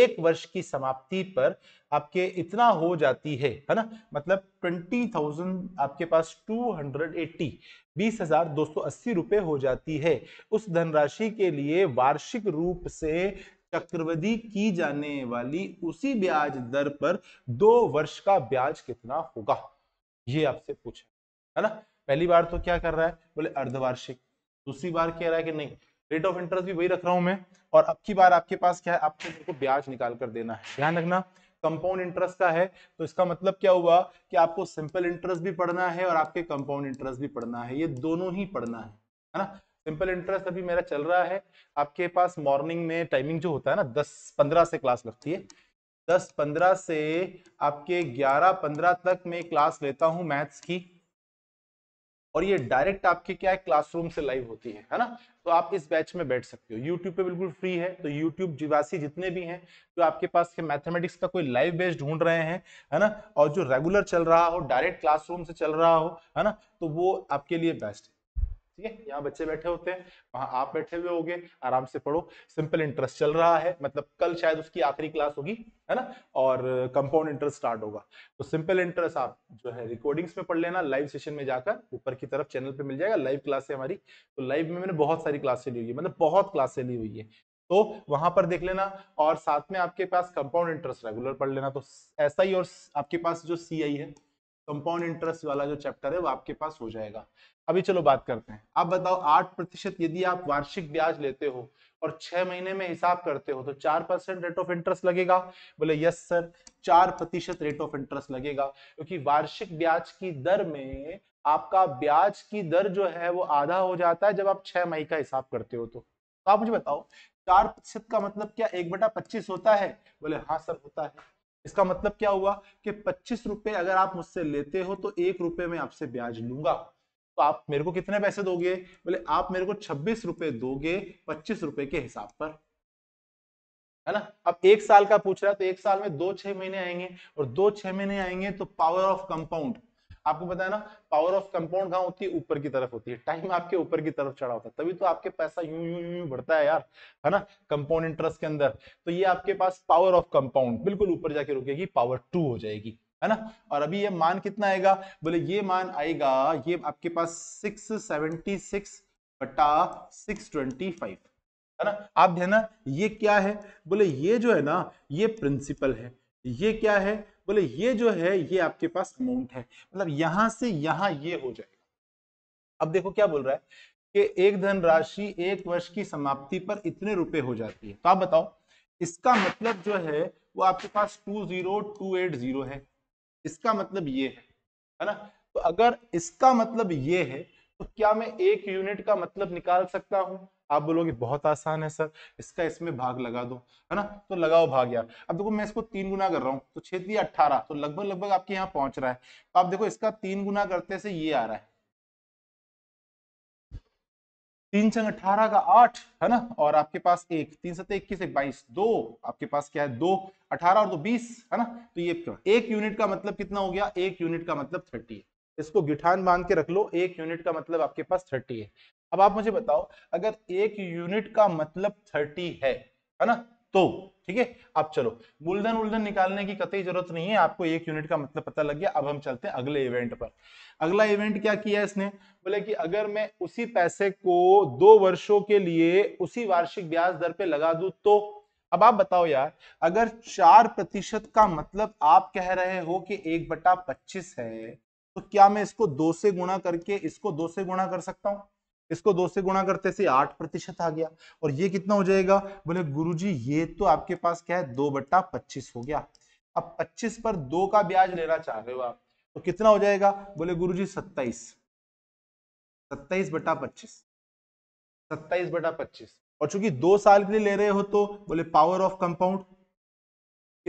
A: एक वर्ष की समाप्ति पर आपके इतना हो जाती है है ना मतलब ट्वेंटी थाउजेंड आपके पास टू हंड्रेड एट्टी बीस हजार दो सौ अस्सी रुपए हो जाती है उस धनराशि के लिए वार्षिक रूप से चक्रवृद्धि की जाने वाली उसी ब्याज दर पर दो वर्ष का ब्याज कितना होगा ये आपसे पूछा है ना पहली बार तो क्या कर रहा है बोले अर्धवार्षिक दूसरी बार कह रहा है कि नहीं रेट ऑफ इंटरेस्ट भी वही रख रहा हूं मैं और अब की बार आपके पास क्या है आपको ब्याज निकाल कर देना है ध्यान रखना कंपाउंड इंटरेस्ट का है तो इसका मतलब क्या हुआ कि आपको सिंपल इंटरेस्ट भी पढ़ना है और आपके कंपाउंड इंटरेस्ट भी पढ़ना है ये दोनों ही पढ़ना है है ना सिंपल इंटरेस्ट अभी मेरा चल रहा है आपके पास मॉर्निंग में टाइमिंग जो होता है ना दस पंद्रह से क्लास लगती है दस पंद्रह से आपके ग्यारह पंद्रह तक मैं क्लास लेता हूँ मैथ्स की और ये डायरेक्ट आपके क्या है क्लासरूम से लाइव होती है है ना तो आप इस बैच में बैठ सकते हो यूट्यूब पे बिल्कुल फ्री है तो यूट्यूब जीवासी जितने भी हैं जो आपके पास के मैथमेटिक्स का कोई लाइव बैच ढूंढ रहे हैं है ना और जो रेगुलर चल रहा हो डायरेक्ट क्लासरूम से चल रहा हो है ना तो वो आपके लिए बेस्ट है ठीक है यहाँ बच्चे बैठे होते हैं वहां आप बैठे हुए होगे आराम से पढ़ो सिंपल इंटरेस्ट चल रहा है मतलब कल शायद उसकी आखिरी क्लास होगी है ना और कंपाउंड इंटरेस्ट स्टार्ट होगा तो सिंपल इंटरेस्ट आप जो है रिकॉर्डिंग्स में पढ़ लेना लाइव सेशन में जाकर ऊपर की तरफ चैनल पे मिल जाएगा लाइव क्लास है हमारी तो लाइव में मैंने बहुत सारी क्लासे ली हुई है मतलब बहुत क्लासे ली हुई है तो वहां पर देख लेना और साथ में आपके पास कंपाउंड इंटरेस्ट रेगुलर पढ़ लेना तो ऐसा ही और आपके पास जो सी है कंपाउंड इंटरेस्ट वाला जो चैप्टर है वो आपके पास हो जाएगा अभी चलो बात करते हैं आप बताओ आठ प्रतिशत यदि आप वार्षिक ब्याज लेते हो और छह महीने में हिसाब करते हो तो चार परसेंट रेट ऑफ इंटरेस्ट लगेगा बोले यस सर चार प्रतिशत रेट ऑफ इंटरेस्ट लगेगा क्योंकि वार्षिक ब्याज की दर में आपका ब्याज की दर जो है वो आधा हो जाता है जब आप छह मई का हिसाब करते हो तो, तो आप मुझे बताओ चार प्रतिशत का मतलब क्या एक बटा पच्चीस होता है बोले हाँ सर होता है इसका मतलब क्या हुआ कि पच्चीस रुपए अगर आप मुझसे लेते हो तो एक रुपए में आपसे ब्याज लूंगा तो आप मेरे को कितने पैसे दोगे बोले आप मेरे को छब्बीस रुपए दोगे पच्चीस रुपए के हिसाब पर है ना अब एक साल का पूछ रहा है तो एक साल में दो छह महीने आएंगे और दो छह महीने आएंगे तो पावर ऑफ कंपाउंड आपको पता है ना पावर ऑफ कंपाउंड कहाँ होती है ऊपर की तरफ होती है टाइम आपके ऊपर की तरफ चढ़ा होता है तभी तो आपके पैसा यूं यूं यूं बढ़ता है यार है ना कंपाउंड इंटरेस्ट के अंदर तो ये आपके पास पावर ऑफ कंपाउंड बिल्कुल ऊपर जाके रुकेगी पावर टू हो जाएगी है ना और अभी ये मान कितना आएगा बोले ये मान आएगा ये आपके पास सिक्स सेवेंटी सिक्स बटा सिक्स ट्वेंटी फाइव है ना आप ध्यान ये क्या है बोले ये जो है ना ये प्रिंसिपल है ये क्या है बोले ये जो है ये आपके पास अमाउंट है मतलब यहां से यहां ये हो जाएगा अब देखो क्या बोल रहा है कि एक धनराशि एक वर्ष की समाप्ति पर इतने रुपए हो जाती है तो आप बताओ इसका मतलब जो है वो आपके पास two zero two eight zero है इसका मतलब ये है है ना तो अगर इसका मतलब ये है तो क्या मैं एक यूनिट का मतलब निकाल सकता हूं आप बोलोगे बहुत आसान है सर इसका इसमें भाग लगा दो है ना तो लगाओ भाग यार अब देखो मैं इसको तीन गुना कर रहा हूँ तो छेद दिया अट्ठारह तो लगभग लगभग आपके यहाँ पहुंच रहा है तो आप देखो इसका तीन गुना करते से ये आ रहा है तीन चंग अठारह का आठ है ना और आपके पास एक तीन सत्य इक्कीस एक बाईस दो आपके पास क्या है दो अठारह और दो बीस है ना तो ये एक यूनिट का मतलब कितना हो गया एक यूनिट का मतलब थर्टी है इसको गिठान बांध के रख लो एक यूनिट का मतलब आपके पास थर्टी है अब आप मुझे बताओ अगर एक यूनिट का मतलब थर्टी है है ना तो ठीक है अब चलो बुलदन उल्दन निकालने की कतई जरूरत नहीं है आपको एक यूनिट का मतलब पता लग गया अब हम चलते हैं अगले इवेंट पर अगला इवेंट क्या किया इसने बोले कि अगर मैं उसी पैसे को दो वर्षों के लिए उसी वार्षिक ब्याज दर पे लगा दू तो अब आप बताओ यार अगर चार प्रतिशत का मतलब आप कह रहे हो कि एक बटा पच्चीस है तो क्या मैं इसको दो से गुणा करके इसको दो से गुणा कर सकता हूं इसको दो से गुणा करते से आठ प्रतिशत आ गया और ये कितना हो जाएगा बोले गुरुजी ये तो आपके पास क्या है दो बट्टा पच्चीस हो गया अब पच्चीस पर दो का ब्याज लेना चाह रहे हो आप तो कितना हो जाएगा बोले गुरु जी सत्ताईस सत्ताईस बटा पच्चीस सत्ताईस बटा पच्चीस और चूंकि दो साल के लिए ले रहे हो तो बोले पावर ऑफ कंपाउंड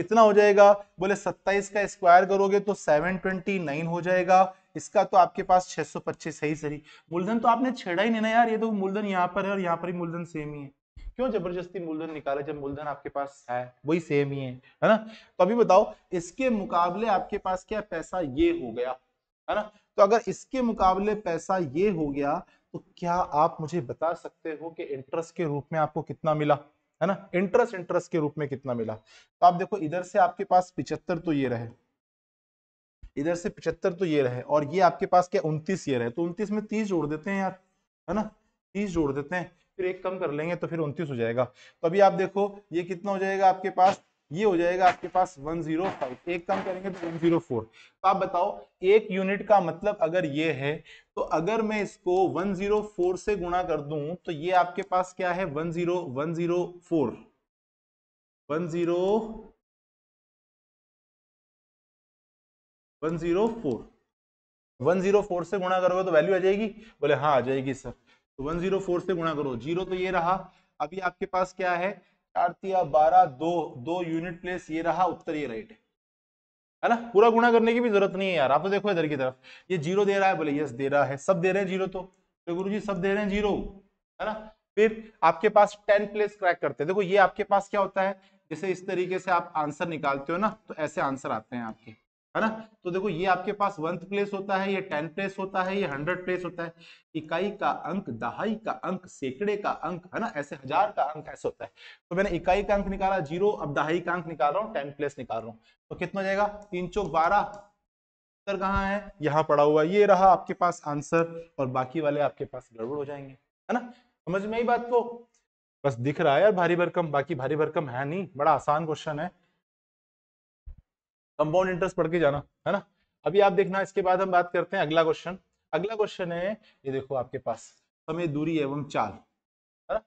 A: कितना हो जाएगा बोले सत्ताईस का स्क्वायर करोगे तो सेवन ट्वेंटी नाइन हो जाएगा इसका तो आपके पास 625 सही सही मूलधन तो आपने छेड़ा ही नहीं ना यार ये तो मूलधन यहाँ पर है और यहाँ पर ही मूलधन सेम ही है क्यों जबरदस्ती मूलधन निकाले जब मूलधन आपके पास है वही सेम ही है है ना तो अभी बताओ इसके मुकाबले आपके पास क्या पैसा ये हो गया है ना तो अगर इसके मुकाबले पैसा ये हो गया तो क्या आप मुझे बता सकते हो कि इंटरेस्ट के रूप में आपको कितना मिला है ना इंटरेस्ट इंटरेस्ट के रूप में कितना मिला तो आप देखो इधर से आपके पास पिछहत्तर तो ये रहे इधर से पिछहत्तर तो ये रहे और ये आपके पास क्या उनतीस ये रहे तो उनतीस में तीस जोड़ देते हैं यार है ना तीस जोड़ देते हैं फिर एक कम कर लेंगे तो फिर उनतीस हो जाएगा तो अभी आप देखो ये कितना हो जाएगा आपके पास ये हो जाएगा आपके पास 105 एक कम करेंगे तो 104 तो आप बताओ एक यूनिट का मतलब अगर ये है तो अगर मैं इसको 104 से गुणा कर दूं तो ये आपके पास क्या है 10 104 10 one zero four one zero four से गुणा करोगे तो वैल्यू आ जाएगी बोले हाँ आ जाएगी सर तो वन जीरो फोर से गुणा करो जीरो तो ये रहा अभी आपके पास क्या है चार तिया बारह दो दो यूनिट प्लेस ये रहा उत्तर ये राइट है है ना पूरा गुणा करने की भी जरूरत नहीं है यार आप तो देखो इधर की तरफ ये जीरो दे रहा है बोले यस दे रहा है सब दे रहे हैं जीरो तो, तो गुरु जी सब दे रहे हैं जीरो है ना फिर आपके पास टेन प्लेस क्रैक करते हैं देखो ये आपके पास क्या होता है जैसे इस तरीके से आप आंसर निकालते हो ना तो ऐसे आंसर आते हैं आपके है ना तो देखो ये आपके पास वंथ प्लेस होता है ये टेंथ प्लेस होता है ये हंड्रेड प्लेस होता है इकाई का अंक दहाई का अंक सैकड़े का अंक है ना ऐसे हजार का अंक ऐसे होता है तो मैंने इकाई का अंक निकाला जीरो अब दहाई का अंक निकाल रहा हूँ टेंथ प्लेस निकाल रहा हूँ तो कितना जाएगा तीन चौक बारह उत्तर कहाँ है यहाँ पड़ा हुआ ये रहा आपके पास आंसर और बाकी वाले आपके पास गड़बड़ हो जाएंगे है ना समझ में ही बात को बस दिख रहा है यार भारी भरकम बाकी भारी भरकम है नहीं बड़ा आसान क्वेश्चन है कंपाउंड इंटरेस्ट पढ़ के जाना है ना अभी आप देखना इसके बाद हम बात करते हैं अगला क्वेश्चन अगला क्वेश्चन है ये देखो आपके पास समय दूरी एवं चाल है ना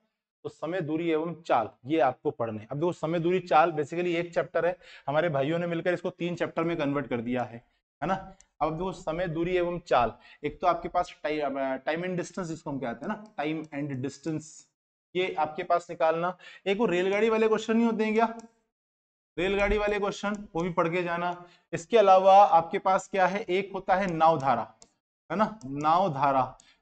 A: तो समय दूरी एवं चाल ये आपको पढ़ने अब देखो समय दूरी चाल बेसिकली एक चैप्टर है हमारे भाइयों ने मिलकर इसको तीन चैप्टर में कन्वर्ट कर दिया है है ना अब देखो समय दूरी एवं चाल एक तो आपके पास टाइम एंड डिस्टेंस जिसको हम कहते हैं ना टाइम एंड डिस्टेंस ये आपके पास निकालना एक वो रेलगाड़ी वाले क्वेश्चन नहीं होते हैं क्या रेलगाड़ी वाले क्वेश्चन वो भी पढ़ के जाना इसके अलावा आपके पास क्या है एक होता है नावधारा है ना नावधारा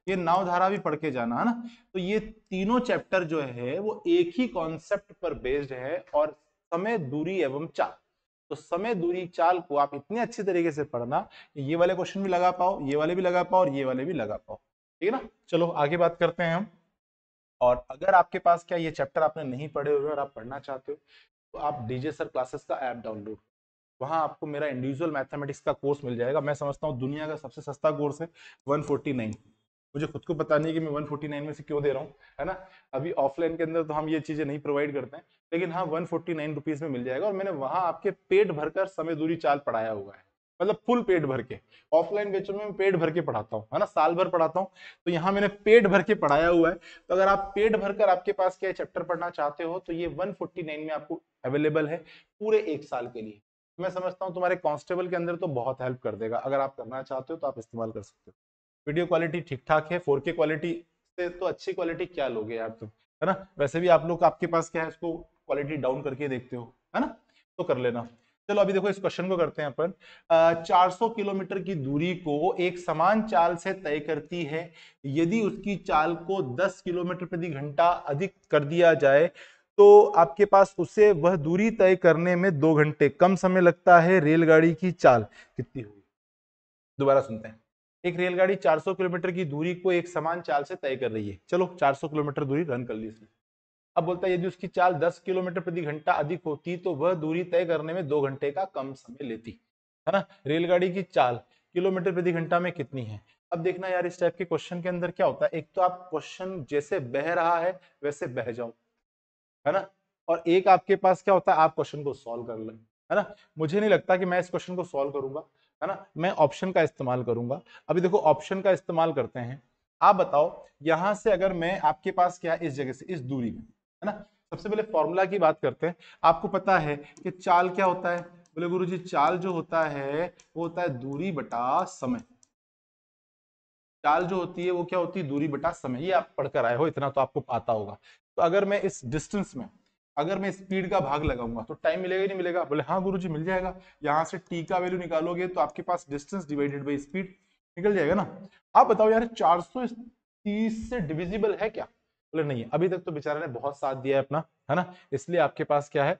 A: ये नावधारा भी पढ़ के जाना है ना तो ये तीनों चैप्टर जो है वो एक ही कॉन्सेप्ट पर बेस्ड है और समय दूरी एवं चाल तो समय दूरी चाल को आप इतने अच्छे तरीके से पढ़ना कि ये वाले क्वेश्चन भी लगा पाओ ये वाले भी लगा पाओ और ये वाले भी लगा पाओ ठीक है ना चलो आगे बात करते हैं हम और अगर आपके पास क्या ये चैप्टर आपने नहीं पढ़े हुए और आप पढ़ना चाहते हो तो आप डीजे सर क्लासेस का ऐप डाउनलोड वहाँ आपको मेरा इंडिविजुअल मैथमेटिक्स का कोर्स मिल जाएगा मैं समझता हूँ दुनिया का सबसे सस्ता कोर्स है वन मुझे खुद को पता नहीं कि मैं 149 में से क्यों दे रहा हूँ है ना अभी ऑफलाइन के अंदर तो हम ये चीज़ें नहीं प्रोवाइड करते हैं लेकिन हाँ वन फोर्टी में मिल जाएगा और मैंने वहाँ आपके पेट भरकर समय दूरी चाल पढ़ाया हुआ है मतलब फुल पेट भर के ऑफलाइन बेचों में पेट भर के पढ़ाता हूँ है ना साल भर पढ़ाता हूँ तो यहाँ मैंने पेट भर के पढ़ाया हुआ है तो अगर आप पेट भरकर आपके पास क्या चैप्टर पढ़ना चाहते हो तो ये वन में आपको अवेलेबल है पूरे एक साल के लिए मैं समझता हूँ तुम्हारे कांस्टेबल के अंदर तो बहुत हेल्प कर देगा अगर आप करना चाहते हो तो आप इस्तेमाल कर सकते हो वीडियो क्वालिटी ठीक ठाक है फोर क्वालिटी से तो अच्छी क्वालिटी क्या लोगे यार तुम है ना वैसे भी आप लोग आपके पास क्या है उसको क्वालिटी डाउन करके देखते हो है ना तो कर लेना चलो अभी देखो इस क्वेश्चन को करते हैं अपन 400 किलोमीटर की दूरी को एक समान चाल से तय करती है यदि उसकी चाल को 10 किलोमीटर प्रति घंटा अधिक कर दिया जाए तो आपके पास उसे वह दूरी तय करने में दो घंटे कम समय लगता है रेलगाड़ी की चाल कितनी हुई दोबारा सुनते हैं एक रेलगाड़ी 400 किलोमीटर की दूरी को एक समान चाल से तय कर रही है चलो 400 किलोमीटर दूरी रन कर ली इसने अब बोलता है यदि उसकी चाल 10 किलोमीटर प्रति घंटा अधिक होती तो वह दूरी तय करने में दो घंटे का कम समय लेती है ना रेलगाड़ी की चाल किलोमीटर प्रति घंटा में कितनी है अब देखना यार इस टाइप के क्वेश्चन के अंदर क्या होता है एक तो आप क्वेश्चन जैसे बह रहा है वैसे बह जाओ है ना और एक आपके पास क्या होता है आप क्वेश्चन को सॉल्व कर लें है ना मुझे नहीं लगता कि मैं इस क्वेश्चन को सॉल्व करूंगा है ना मैं ऑप्शन का इस्तेमाल करूंगा अभी देखो ऑप्शन का इस्तेमाल करते हैं आप बताओ यहां से अगर मैं आपके पास क्या इस जगह से इस दूरी में है ना सबसे पहले फॉर्मूला की बात करते हैं आपको पता है कि चाल क्या होता है बोले गुरु जी चाल जो होता है वो होता है दूरी बटा समय चाल जो होती है वो क्या होती है दूरी बटा समय ये आप पढ़कर आए हो इतना तो आपको आता होगा तो अगर मैं इस डिस्टेंस में अगर मैं स्पीड का भाग लगाऊंगा तो टाइम मिलेगा ही नहीं मिलेगा बोले हाँ गुरु जी मिल जाएगा यहाँ से टी का वैल्यू निकालोगे तो आपके पास डिस्टेंस डिवाइडेड बाई स्पीड निकल जाएगा ना आप बताओ यार चार से डिविजिबल है क्या बोले नहीं है अभी तक तो बेचारा ने बहुत साथ दिया है अपना है ना इसलिए आपके पास क्या है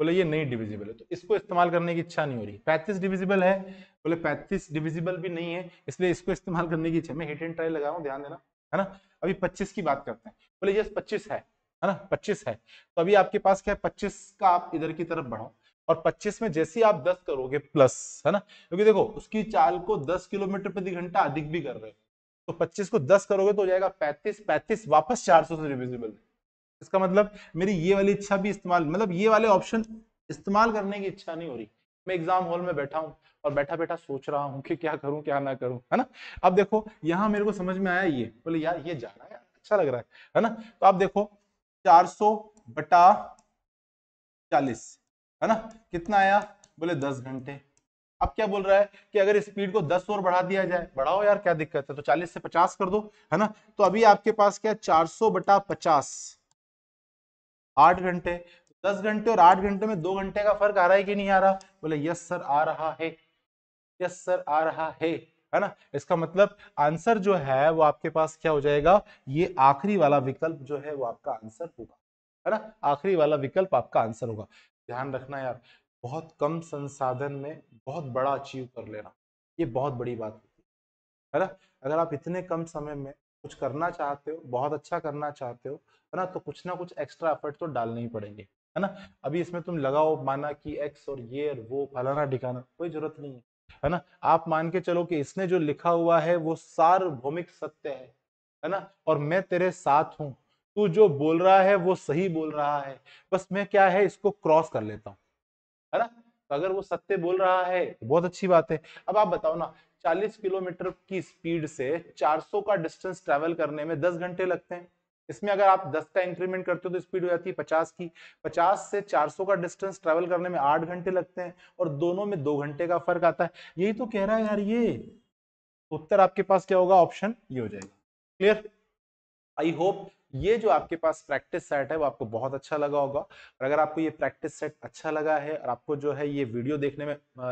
A: बोले ये नहीं डिविजिबल है तो इसको इस्तेमाल करने की इच्छा नहीं हो रही पैंतीस डिविजिबल है बोले पैंतीस डिविजिबल भी नहीं है इसलिए इसको इस्तेमाल करने की इच्छा मैं हिट एंड ट्राई लगा ध्यान देना है ना अभी पच्चीस की बात करते हैं बोले यस पच्चीस है है ना पच्चीस है तो अभी आपके पास क्या है पच्चीस का आप इधर की तरफ बढ़ाओ और 25 में जैसे ही आप 10 करोगे प्लस है ना क्योंकि देखो उसकी चाल को 10 किलोमीटर प्रति घंटा अधिक भी कर रहे हो तो 25 को 10 करोगे तो हो जाएगा 35 35 वापस 400 से रिविजिबल इसका मतलब मेरी ये वाली इच्छा भी इस्तेमाल मतलब ये वाले ऑप्शन इस्तेमाल करने की इच्छा नहीं हो रही मैं एग्जाम हॉल में बैठा हूँ और बैठा बैठा सोच रहा हूँ कि क्या करूँ क्या ना करूँ है ना अब देखो यहाँ मेरे को समझ में आया ये बोले यार ये जा रहा है अच्छा लग रहा है है ना तो आप देखो चार सौ बटा चालीस है ना कितना आया बोले दस घंटे अब क्या बोल रहा है कि अगर स्पीड को दस और बढ़ा दिया जाए बढ़ाओ यार क्या दिक्कत है तो चालीस से पचास कर दो है ना तो अभी आपके पास क्या चार सौ बटा पचास आठ घंटे दस घंटे और आठ घंटे में दो घंटे का फर्क आ रहा है कि नहीं आ रहा बोले यस सर आ रहा है यस सर आ रहा है है ना इसका मतलब आंसर जो है वो आपके पास क्या हो जाएगा ये आखिरी वाला विकल्प जो है वो आपका आंसर होगा है ना आखिरी वाला विकल्प आपका आंसर होगा ध्यान रखना यार बहुत कम संसाधन में बहुत बड़ा अचीव कर लेना ये बहुत बड़ी बात होती है ना अगर आप इतने कम समय में कुछ करना चाहते हो बहुत अच्छा करना चाहते हो है ना तो कुछ ना कुछ एक्स्ट्रा एफर्ट तो डालने ही पड़ेंगे है ना अभी इसमें तुम लगाओ माना कि एक्स और ये और वो फलाना ढिकाना कोई जरूरत नहीं है है ना आप मान के चलो कि इसने जो लिखा हुआ है वो सार्वभौमिक सत्य है है ना और मैं तेरे साथ हूं तू जो बोल रहा है वो सही बोल रहा है बस मैं क्या है इसको क्रॉस कर लेता हूँ है ना तो अगर वो सत्य बोल रहा है तो बहुत अच्छी बात है अब आप बताओ ना 40 किलोमीटर की स्पीड से 400 का डिस्टेंस ट्रेवल करने में 10 घंटे लगते हैं इसमें अगर आप 10 का इंक्रीमेंट करते हो तो स्पीड हो जाती है 50 की 50 से 400 का डिस्टेंस ट्रेवल करने में आठ घंटे लगते हैं और दोनों में दो घंटे का फर्क आता है यही तो कह रहा है यार ये उत्तर आपके पास क्या होगा ऑप्शन ये हो जाएगा क्लियर आई होप ये जो आपके पास प्रैक्टिस सेट है वो आपको बहुत अच्छा लगा होगा और अगर आपको ये प्रैक्टिस सेट अच्छा लगा है और आपको जो है ये वीडियो देखने में आ,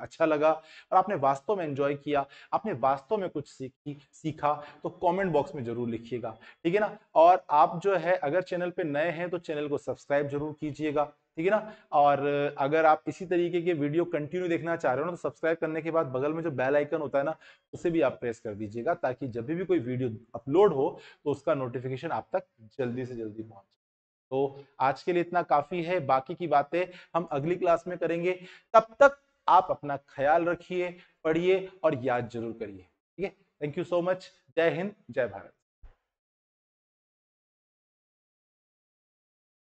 A: अच्छा लगा और आपने वास्तव में एंजॉय किया आपने वास्तव में कुछ सीखी सीखा तो कमेंट बॉक्स में जरूर लिखिएगा ठीक है ना और आप जो है अगर चैनल पर नए हैं तो चैनल को सब्सक्राइब जरूर कीजिएगा ठीक है ना और अगर आप इसी तरीके के वीडियो कंटिन्यू देखना चाह रहे हो ना तो सब्सक्राइब करने के बाद बगल में जो बेल आइकन होता है ना उसे भी आप प्रेस कर दीजिएगा ताकि जब भी कोई वीडियो अपलोड हो तो उसका नोटिफिकेशन आप तक जल्दी से जल्दी पहुंच तो आज के लिए इतना काफी है बाकी की बातें हम अगली क्लास में करेंगे तब तक आप अपना ख्याल रखिए पढ़िए और याद जरूर करिए ठीक है थैंक यू सो मच जय हिंद जय भारत